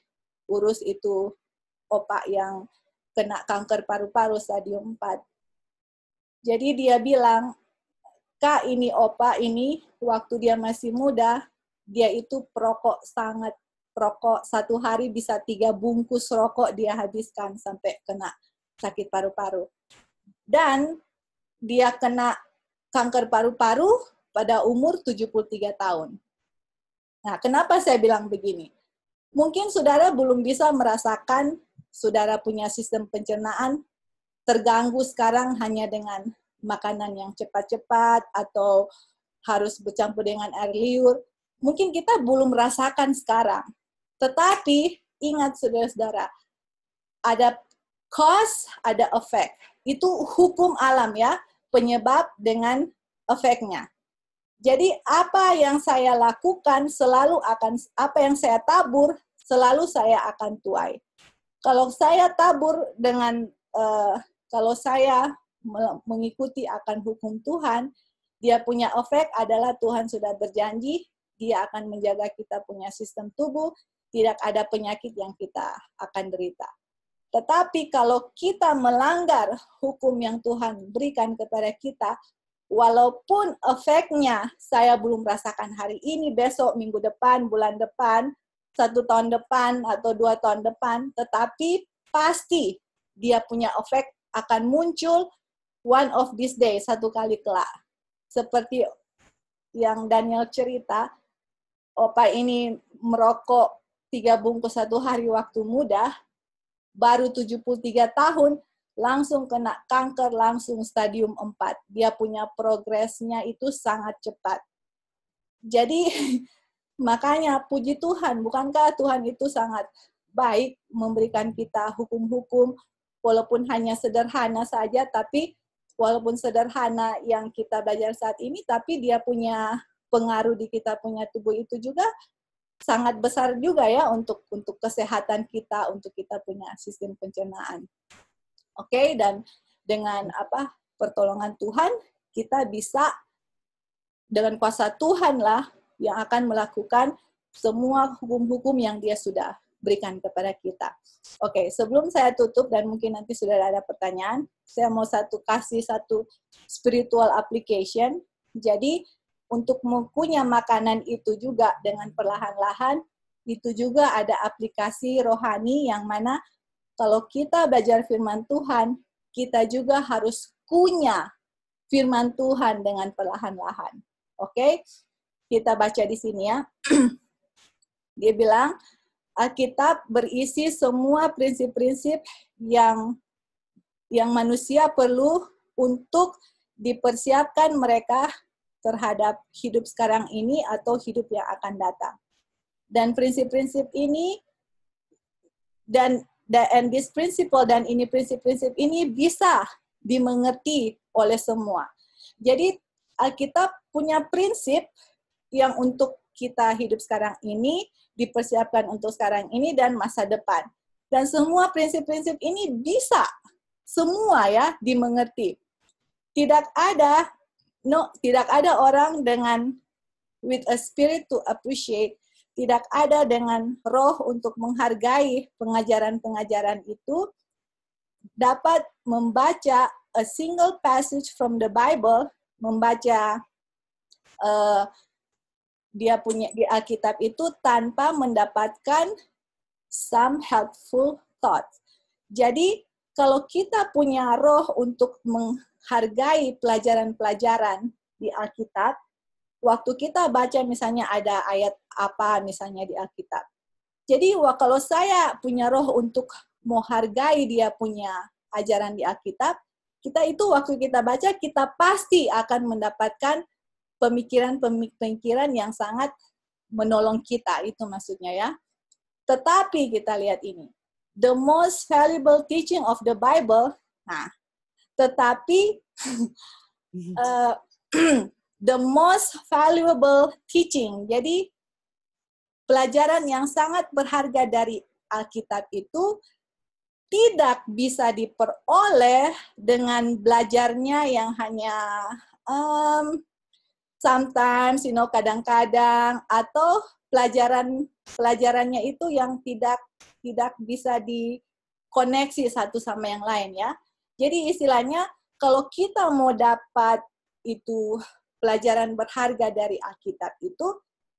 urus itu opa yang kena kanker paru-paru stadium 4. Jadi dia bilang, Kak ini opa ini waktu dia masih muda, dia itu perokok sangat perokok satu hari bisa tiga bungkus rokok dia habiskan sampai kena sakit paru-paru. Dan dia kena kanker paru-paru pada umur 73 tahun. Nah, kenapa saya bilang begini? mungkin saudara belum bisa merasakan saudara punya sistem pencernaan terganggu sekarang hanya dengan makanan yang cepat-cepat atau harus bercampur dengan air liur. Mungkin kita belum merasakan sekarang. Tetapi ingat saudara-saudara, ada cause, ada effect. Itu hukum alam ya, penyebab dengan efeknya. Jadi apa yang saya lakukan selalu akan apa yang saya tabur selalu saya akan tuai. Kalau saya tabur dengan uh, kalau saya mengikuti akan hukum Tuhan, dia punya efek adalah Tuhan sudah berjanji dia akan menjaga kita punya sistem tubuh, tidak ada penyakit yang kita akan derita. Tetapi kalau kita melanggar hukum yang Tuhan berikan kepada kita, walaupun efeknya saya belum merasakan hari ini, besok, minggu depan, bulan depan, satu tahun depan atau dua tahun depan, tetapi pasti dia punya efek akan muncul one of this day, satu kali kelak. Seperti yang Daniel cerita, Opa ini merokok tiga bungkus satu hari waktu muda, baru 73 tahun, langsung kena kanker, langsung stadium 4. Dia punya progresnya itu sangat cepat. Jadi *laughs* makanya puji Tuhan, bukankah Tuhan itu sangat baik memberikan kita hukum-hukum walaupun hanya sederhana saja tapi walaupun sederhana yang kita belajar saat ini tapi dia punya pengaruh di kita punya tubuh itu juga sangat besar juga ya untuk untuk kesehatan kita untuk kita punya sistem pencernaan. Oke, okay? dan dengan apa pertolongan Tuhan kita bisa dengan kuasa Tuhan lah yang akan melakukan semua hukum-hukum yang dia sudah berikan kepada kita. Oke, okay, sebelum saya tutup dan mungkin nanti sudah ada pertanyaan, saya mau satu kasih satu spiritual application. Jadi untuk mempunyai makanan itu juga dengan perlahan-lahan, itu juga ada aplikasi rohani yang mana kalau kita belajar firman Tuhan, kita juga harus punya firman Tuhan dengan perlahan-lahan. Oke? Okay? Kita baca di sini ya. *clears throat* Dia bilang, Alkitab berisi semua prinsip-prinsip yang yang manusia perlu untuk dipersiapkan mereka terhadap hidup sekarang ini atau hidup yang akan datang. Dan prinsip-prinsip ini dan that and this principle dan ini prinsip-prinsip ini bisa dimengerti oleh semua. Jadi Alkitab punya prinsip yang untuk kita hidup sekarang ini dipersiapkan untuk sekarang ini dan masa depan. Dan semua prinsip-prinsip ini bisa semua ya dimengerti. Tidak ada no tidak ada orang dengan with a spirit to appreciate tidak ada dengan roh untuk menghargai pengajaran-pengajaran itu, dapat membaca a single passage from the Bible, membaca uh, dia punya di Alkitab itu tanpa mendapatkan some helpful thought. Jadi kalau kita punya roh untuk menghargai pelajaran-pelajaran di Alkitab, waktu kita baca misalnya ada ayat apa misalnya di Alkitab. Jadi kalau saya punya roh untuk menghargai dia punya ajaran di Alkitab, kita itu waktu kita baca kita pasti akan mendapatkan pemikiran-pemikiran yang sangat menolong kita itu maksudnya ya. Tetapi kita lihat ini, the most valuable teaching of the Bible. Nah, tetapi uh, *laughs* *clears throat* the most valuable teaching. Jadi pelajaran yang sangat berharga dari Alkitab itu tidak bisa diperoleh dengan belajarnya yang hanya um, sometimes, you know, kadang-kadang atau pelajaran pelajarannya itu yang tidak tidak bisa dikoneksi satu sama yang lain ya. Jadi istilahnya kalau kita mau dapat itu pelajaran berharga dari Alkitab itu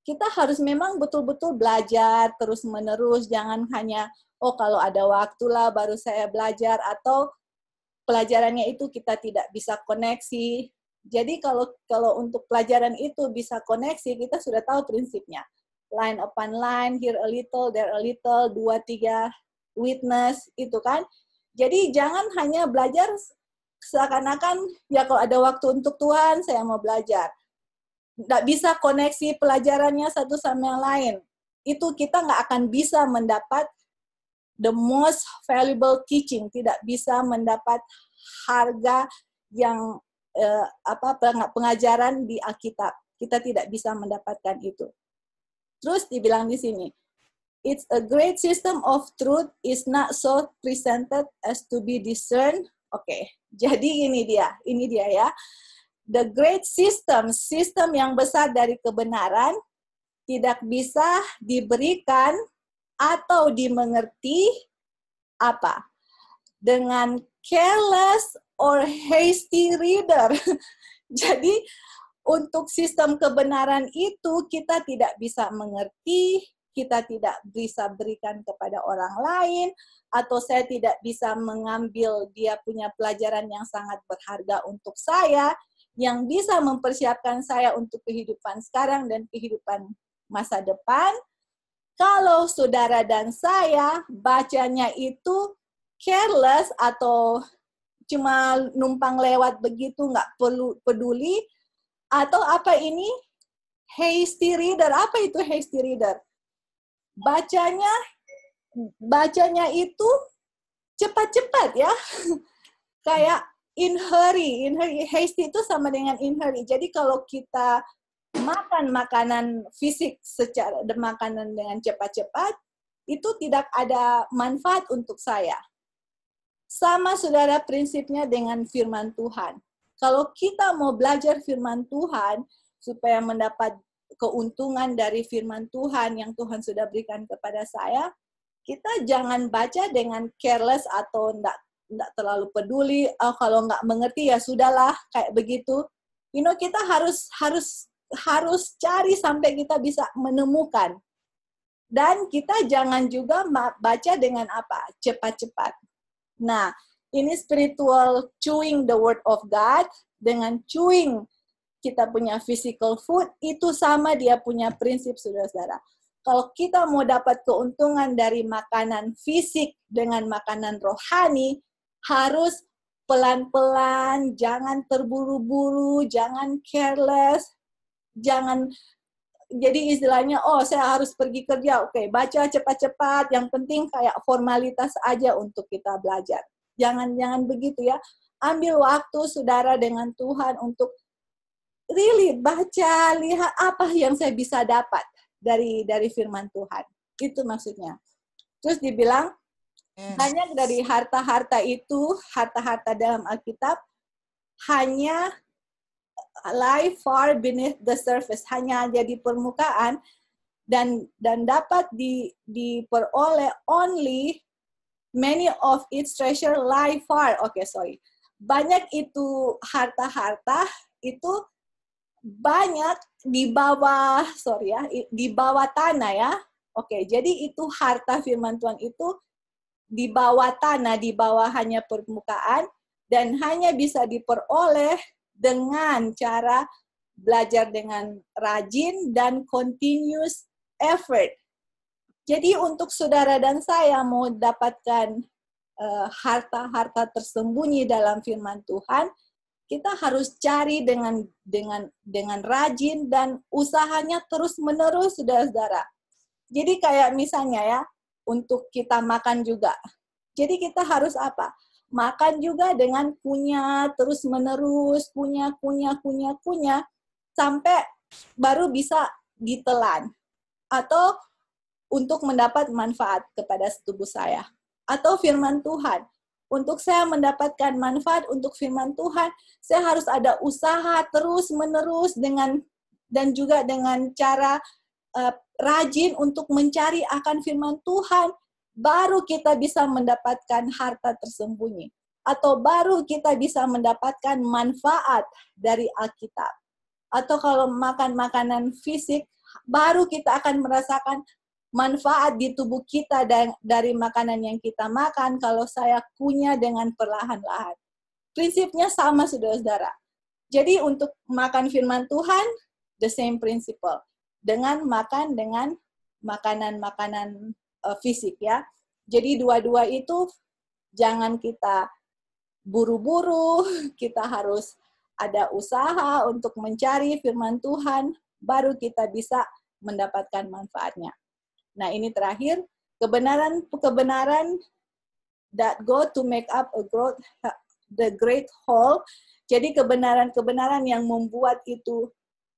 kita harus memang betul-betul belajar terus-menerus, jangan hanya oh kalau ada waktulah baru saya belajar atau pelajarannya itu kita tidak bisa koneksi. Jadi kalau kalau untuk pelajaran itu bisa koneksi, kita sudah tahu prinsipnya. Line upon line, here a little, there a little, dua tiga witness itu kan. Jadi jangan hanya belajar seakan-akan ya kalau ada waktu untuk Tuhan saya mau belajar tidak bisa koneksi pelajarannya satu sama yang lain itu kita nggak akan bisa mendapat the most valuable teaching tidak bisa mendapat harga yang eh, apa pengajaran di Alkitab kita tidak bisa mendapatkan itu terus dibilang di sini it's a great system of truth is not so presented as to be discerned oke okay jadi ini dia, ini dia ya. The great system, sistem yang besar dari kebenaran tidak bisa diberikan atau dimengerti apa? Dengan careless or hasty reader. *laughs* Jadi untuk sistem kebenaran itu kita tidak bisa mengerti, kita tidak bisa berikan kepada orang lain, atau saya tidak bisa mengambil dia punya pelajaran yang sangat berharga untuk saya, yang bisa mempersiapkan saya untuk kehidupan sekarang dan kehidupan masa depan. Kalau saudara dan saya bacanya itu careless atau cuma numpang lewat begitu nggak perlu peduli atau apa ini hasty reader apa itu hasty reader bacanya bacanya itu cepat-cepat ya. *laughs* Kayak in hurry, in hurry hasty itu sama dengan in hurry. Jadi kalau kita makan makanan fisik secara makanan dengan cepat-cepat itu tidak ada manfaat untuk saya. Sama saudara prinsipnya dengan firman Tuhan. Kalau kita mau belajar firman Tuhan supaya mendapat keuntungan dari firman Tuhan yang Tuhan sudah berikan kepada saya, kita jangan baca dengan careless atau enggak enggak terlalu peduli oh, kalau nggak mengerti ya sudahlah kayak begitu. You know kita harus harus harus cari sampai kita bisa menemukan. Dan kita jangan juga baca dengan apa? cepat-cepat. Nah, ini spiritual chewing the word of God dengan chewing kita punya physical food, itu sama dia punya prinsip, saudara-saudara. Kalau kita mau dapat keuntungan dari makanan fisik dengan makanan rohani, harus pelan-pelan, jangan terburu-buru, jangan careless, jangan jadi istilahnya oh saya harus pergi kerja, oke baca cepat-cepat, yang penting kayak formalitas aja untuk kita belajar. Jangan jangan begitu ya. Ambil waktu saudara dengan Tuhan untuk really baca lihat apa yang saya bisa dapat dari dari firman Tuhan itu maksudnya terus dibilang yes. banyak dari harta-harta itu harta-harta dalam Alkitab hanya lie far beneath the surface hanya jadi permukaan dan dan dapat di diperoleh only many of its treasure lie far. Oke, okay, sorry. Banyak itu harta-harta itu banyak di bawah sorry ya di bawah tanah ya oke jadi itu harta firman Tuhan itu di bawah tanah di bawah hanya permukaan dan hanya bisa diperoleh dengan cara belajar dengan rajin dan continuous effort jadi untuk saudara dan saya mau dapatkan eh, harta-harta tersembunyi dalam firman Tuhan kita harus cari dengan dengan dengan rajin dan usahanya terus menerus saudara-saudara. Jadi kayak misalnya ya untuk kita makan juga. Jadi kita harus apa? Makan juga dengan punya terus menerus punya punya punya punya sampai baru bisa ditelan atau untuk mendapat manfaat kepada tubuh saya atau firman Tuhan untuk saya mendapatkan manfaat untuk firman Tuhan, saya harus ada usaha terus-menerus dengan dan juga dengan cara uh, rajin untuk mencari akan firman Tuhan, baru kita bisa mendapatkan harta tersembunyi atau baru kita bisa mendapatkan manfaat dari Alkitab. Atau kalau makan makanan fisik, baru kita akan merasakan manfaat di tubuh kita dan dari makanan yang kita makan kalau saya kunyah dengan perlahan-lahan. Prinsipnya sama saudara-saudara. Jadi untuk makan firman Tuhan the same principle. Dengan makan dengan makanan-makanan uh, fisik ya. Jadi dua-dua itu jangan kita buru-buru, *laughs* kita harus ada usaha untuk mencari firman Tuhan baru kita bisa mendapatkan manfaatnya. Nah, ini terakhir, kebenaran kebenaran that go to make up a growth, the great whole. Jadi kebenaran-kebenaran yang membuat itu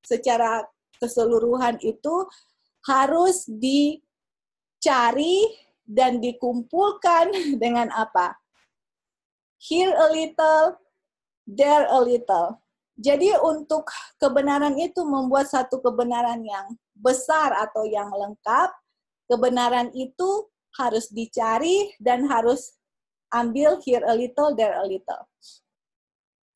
secara keseluruhan itu harus dicari dan dikumpulkan *laughs* dengan apa? Here a little, there a little. Jadi untuk kebenaran itu membuat satu kebenaran yang besar atau yang lengkap kebenaran itu harus dicari dan harus ambil here a little, there a little.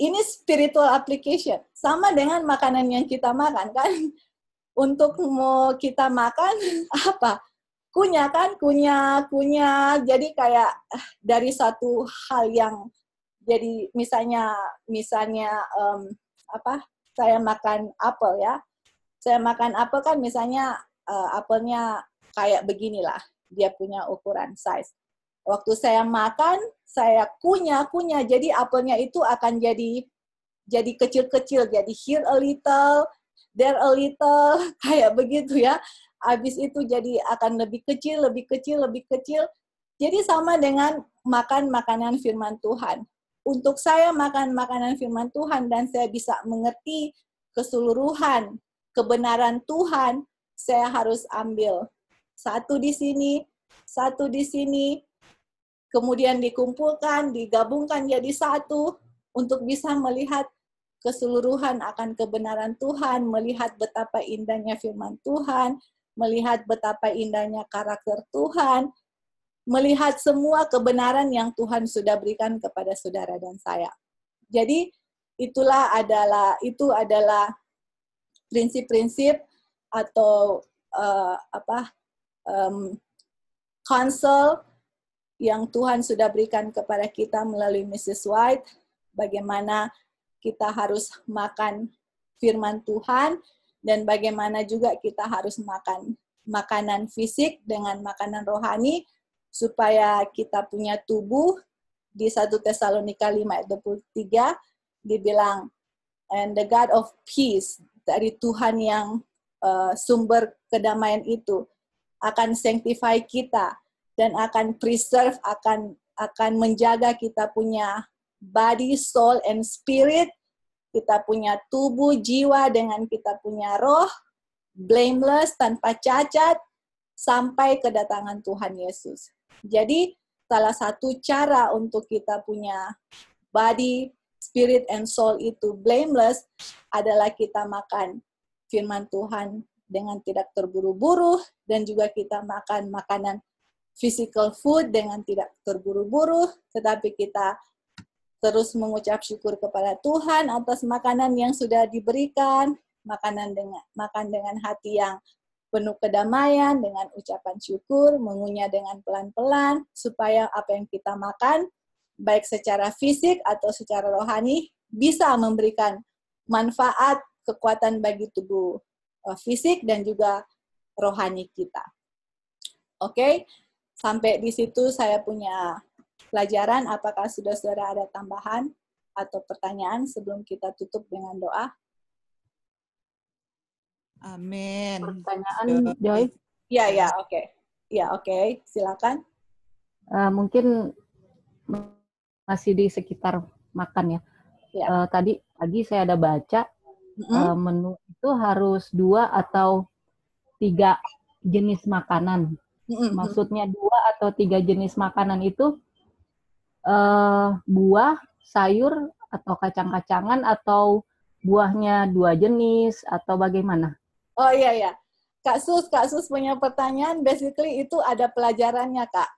Ini spiritual application. Sama dengan makanan yang kita makan, kan? *laughs* Untuk mau kita makan, *laughs* apa? Kunyah, kan? Kunyah, kunyah. Jadi kayak ah, dari satu hal yang jadi misalnya misalnya um, apa saya makan apel ya saya makan apel kan misalnya uh, apelnya kayak beginilah dia punya ukuran size. Waktu saya makan, saya kunyah-kunyah, jadi apelnya itu akan jadi jadi kecil-kecil, jadi here a little, there a little, *laughs* kayak begitu ya. Habis itu jadi akan lebih kecil, lebih kecil, lebih kecil. Jadi sama dengan makan makanan firman Tuhan. Untuk saya makan makanan firman Tuhan dan saya bisa mengerti keseluruhan kebenaran Tuhan, saya harus ambil satu di sini, satu di sini, kemudian dikumpulkan, digabungkan jadi satu untuk bisa melihat keseluruhan akan kebenaran Tuhan, melihat betapa indahnya firman Tuhan, melihat betapa indahnya karakter Tuhan, melihat semua kebenaran yang Tuhan sudah berikan kepada saudara dan saya. Jadi itulah adalah itu adalah prinsip-prinsip atau uh, apa um, counsel yang Tuhan sudah berikan kepada kita melalui Mrs. White, bagaimana kita harus makan firman Tuhan dan bagaimana juga kita harus makan makanan fisik dengan makanan rohani supaya kita punya tubuh di 1 Tesalonika 5 ayat 23 dibilang and the God of peace dari Tuhan yang uh, sumber kedamaian itu akan sanctify kita dan akan preserve akan akan menjaga kita punya body, soul and spirit, kita punya tubuh, jiwa dengan kita punya roh blameless tanpa cacat sampai kedatangan Tuhan Yesus. Jadi salah satu cara untuk kita punya body, spirit and soul itu blameless adalah kita makan firman Tuhan dengan tidak terburu-buru dan juga kita makan makanan physical food dengan tidak terburu-buru tetapi kita terus mengucap syukur kepada Tuhan atas makanan yang sudah diberikan makanan dengan makan dengan hati yang penuh kedamaian dengan ucapan syukur mengunyah dengan pelan-pelan supaya apa yang kita makan baik secara fisik atau secara rohani bisa memberikan manfaat kekuatan bagi tubuh Eh, fisik dan juga rohani kita. Oke, okay? sampai di situ saya punya pelajaran. Apakah sudah saudara ada tambahan atau pertanyaan sebelum kita tutup dengan doa? Amin. Pertanyaan, Joy? Iya, ya, oke. Okay. Ya, oke. Okay. Silakan. Uh, mungkin masih di sekitar makan ya. ya. Uh, tadi pagi saya ada baca mm-hmm. uh, menu itu harus dua atau tiga jenis makanan. Mm-hmm. Maksudnya dua atau tiga jenis makanan itu uh, buah, sayur, atau kacang-kacangan, atau buahnya dua jenis, atau bagaimana? Oh iya, ya, Kak Sus, Kak Sus punya pertanyaan, basically itu ada pelajarannya, Kak.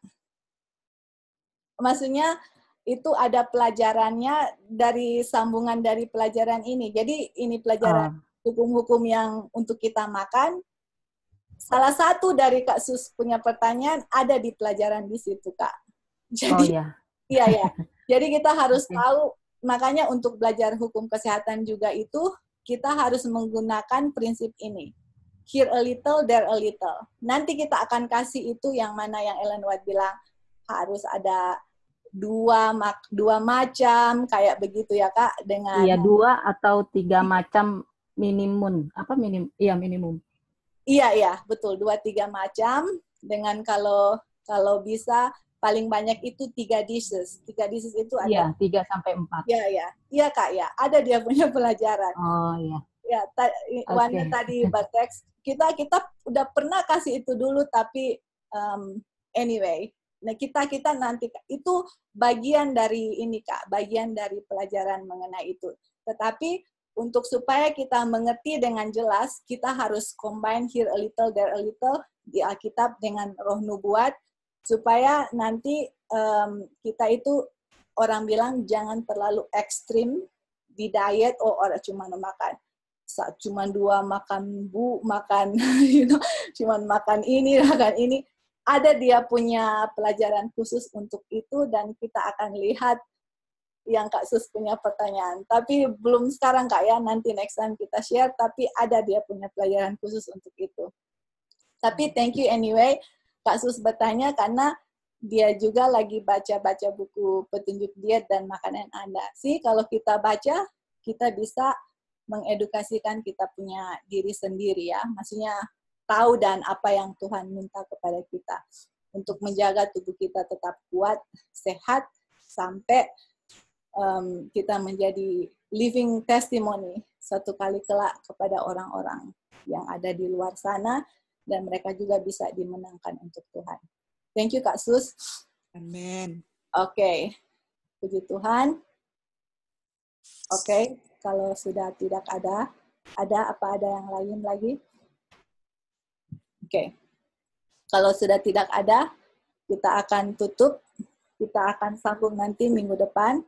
Maksudnya itu ada pelajarannya dari sambungan dari pelajaran ini. Jadi ini pelajaran ah. hukum-hukum uh. yang untuk kita makan. Salah satu dari Kak Sus punya pertanyaan ada di pelajaran di situ, Kak. Jadi oh, iya. iya ya. Jadi kita harus okay. tahu makanya untuk belajar hukum kesehatan juga itu kita harus menggunakan prinsip ini. Here a little, there a little. Nanti kita akan kasih itu yang mana yang Ellen White bilang harus ada dua mak dua macam kayak begitu ya kak dengan iya dua atau tiga macam minimum apa minim iya minimum iya iya betul dua tiga macam dengan kalau kalau bisa paling banyak itu tiga dishes. Tiga dishes itu ada. Iya, tiga sampai empat. Iya, iya. Iya, Kak, ya. Ada dia punya *laughs* pelajaran. Oh, iya. Ya, ta okay. tadi, Batex. Kita, kita udah pernah kasih itu dulu, tapi um, anyway. Nah, kita kita nanti itu bagian dari ini Kak, bagian dari pelajaran mengenai itu. Tetapi untuk supaya kita mengerti dengan jelas, kita harus combine here a little, there a little di Alkitab dengan roh nubuat supaya nanti um, kita itu orang bilang jangan terlalu ekstrim di diet oh orang cuma makan cuma dua makan bu makan *laughs* you know, cuma makan ini makan ini ada dia punya pelajaran khusus untuk itu dan kita akan lihat yang Kak Sus punya pertanyaan. Tapi belum sekarang Kak ya, nanti next time kita share, tapi ada dia punya pelajaran khusus untuk itu. Tapi thank you anyway, Kak Sus bertanya karena dia juga lagi baca-baca buku petunjuk diet dan makanan Anda. Sih, kalau kita baca, kita bisa mengedukasikan kita punya diri sendiri ya. Maksudnya tahu dan apa yang Tuhan minta kepada kita untuk menjaga tubuh kita tetap kuat, sehat sampai um, kita menjadi living testimony satu kali kelak kepada orang-orang yang ada di luar sana dan mereka juga bisa dimenangkan untuk Tuhan. Thank you Kak Sus. Amin. Oke. Okay. Puji Tuhan. Oke, okay. kalau sudah tidak ada, ada apa ada yang lain lagi? Oke. Kalau sudah tidak ada, kita akan tutup. Kita akan sambung nanti minggu depan.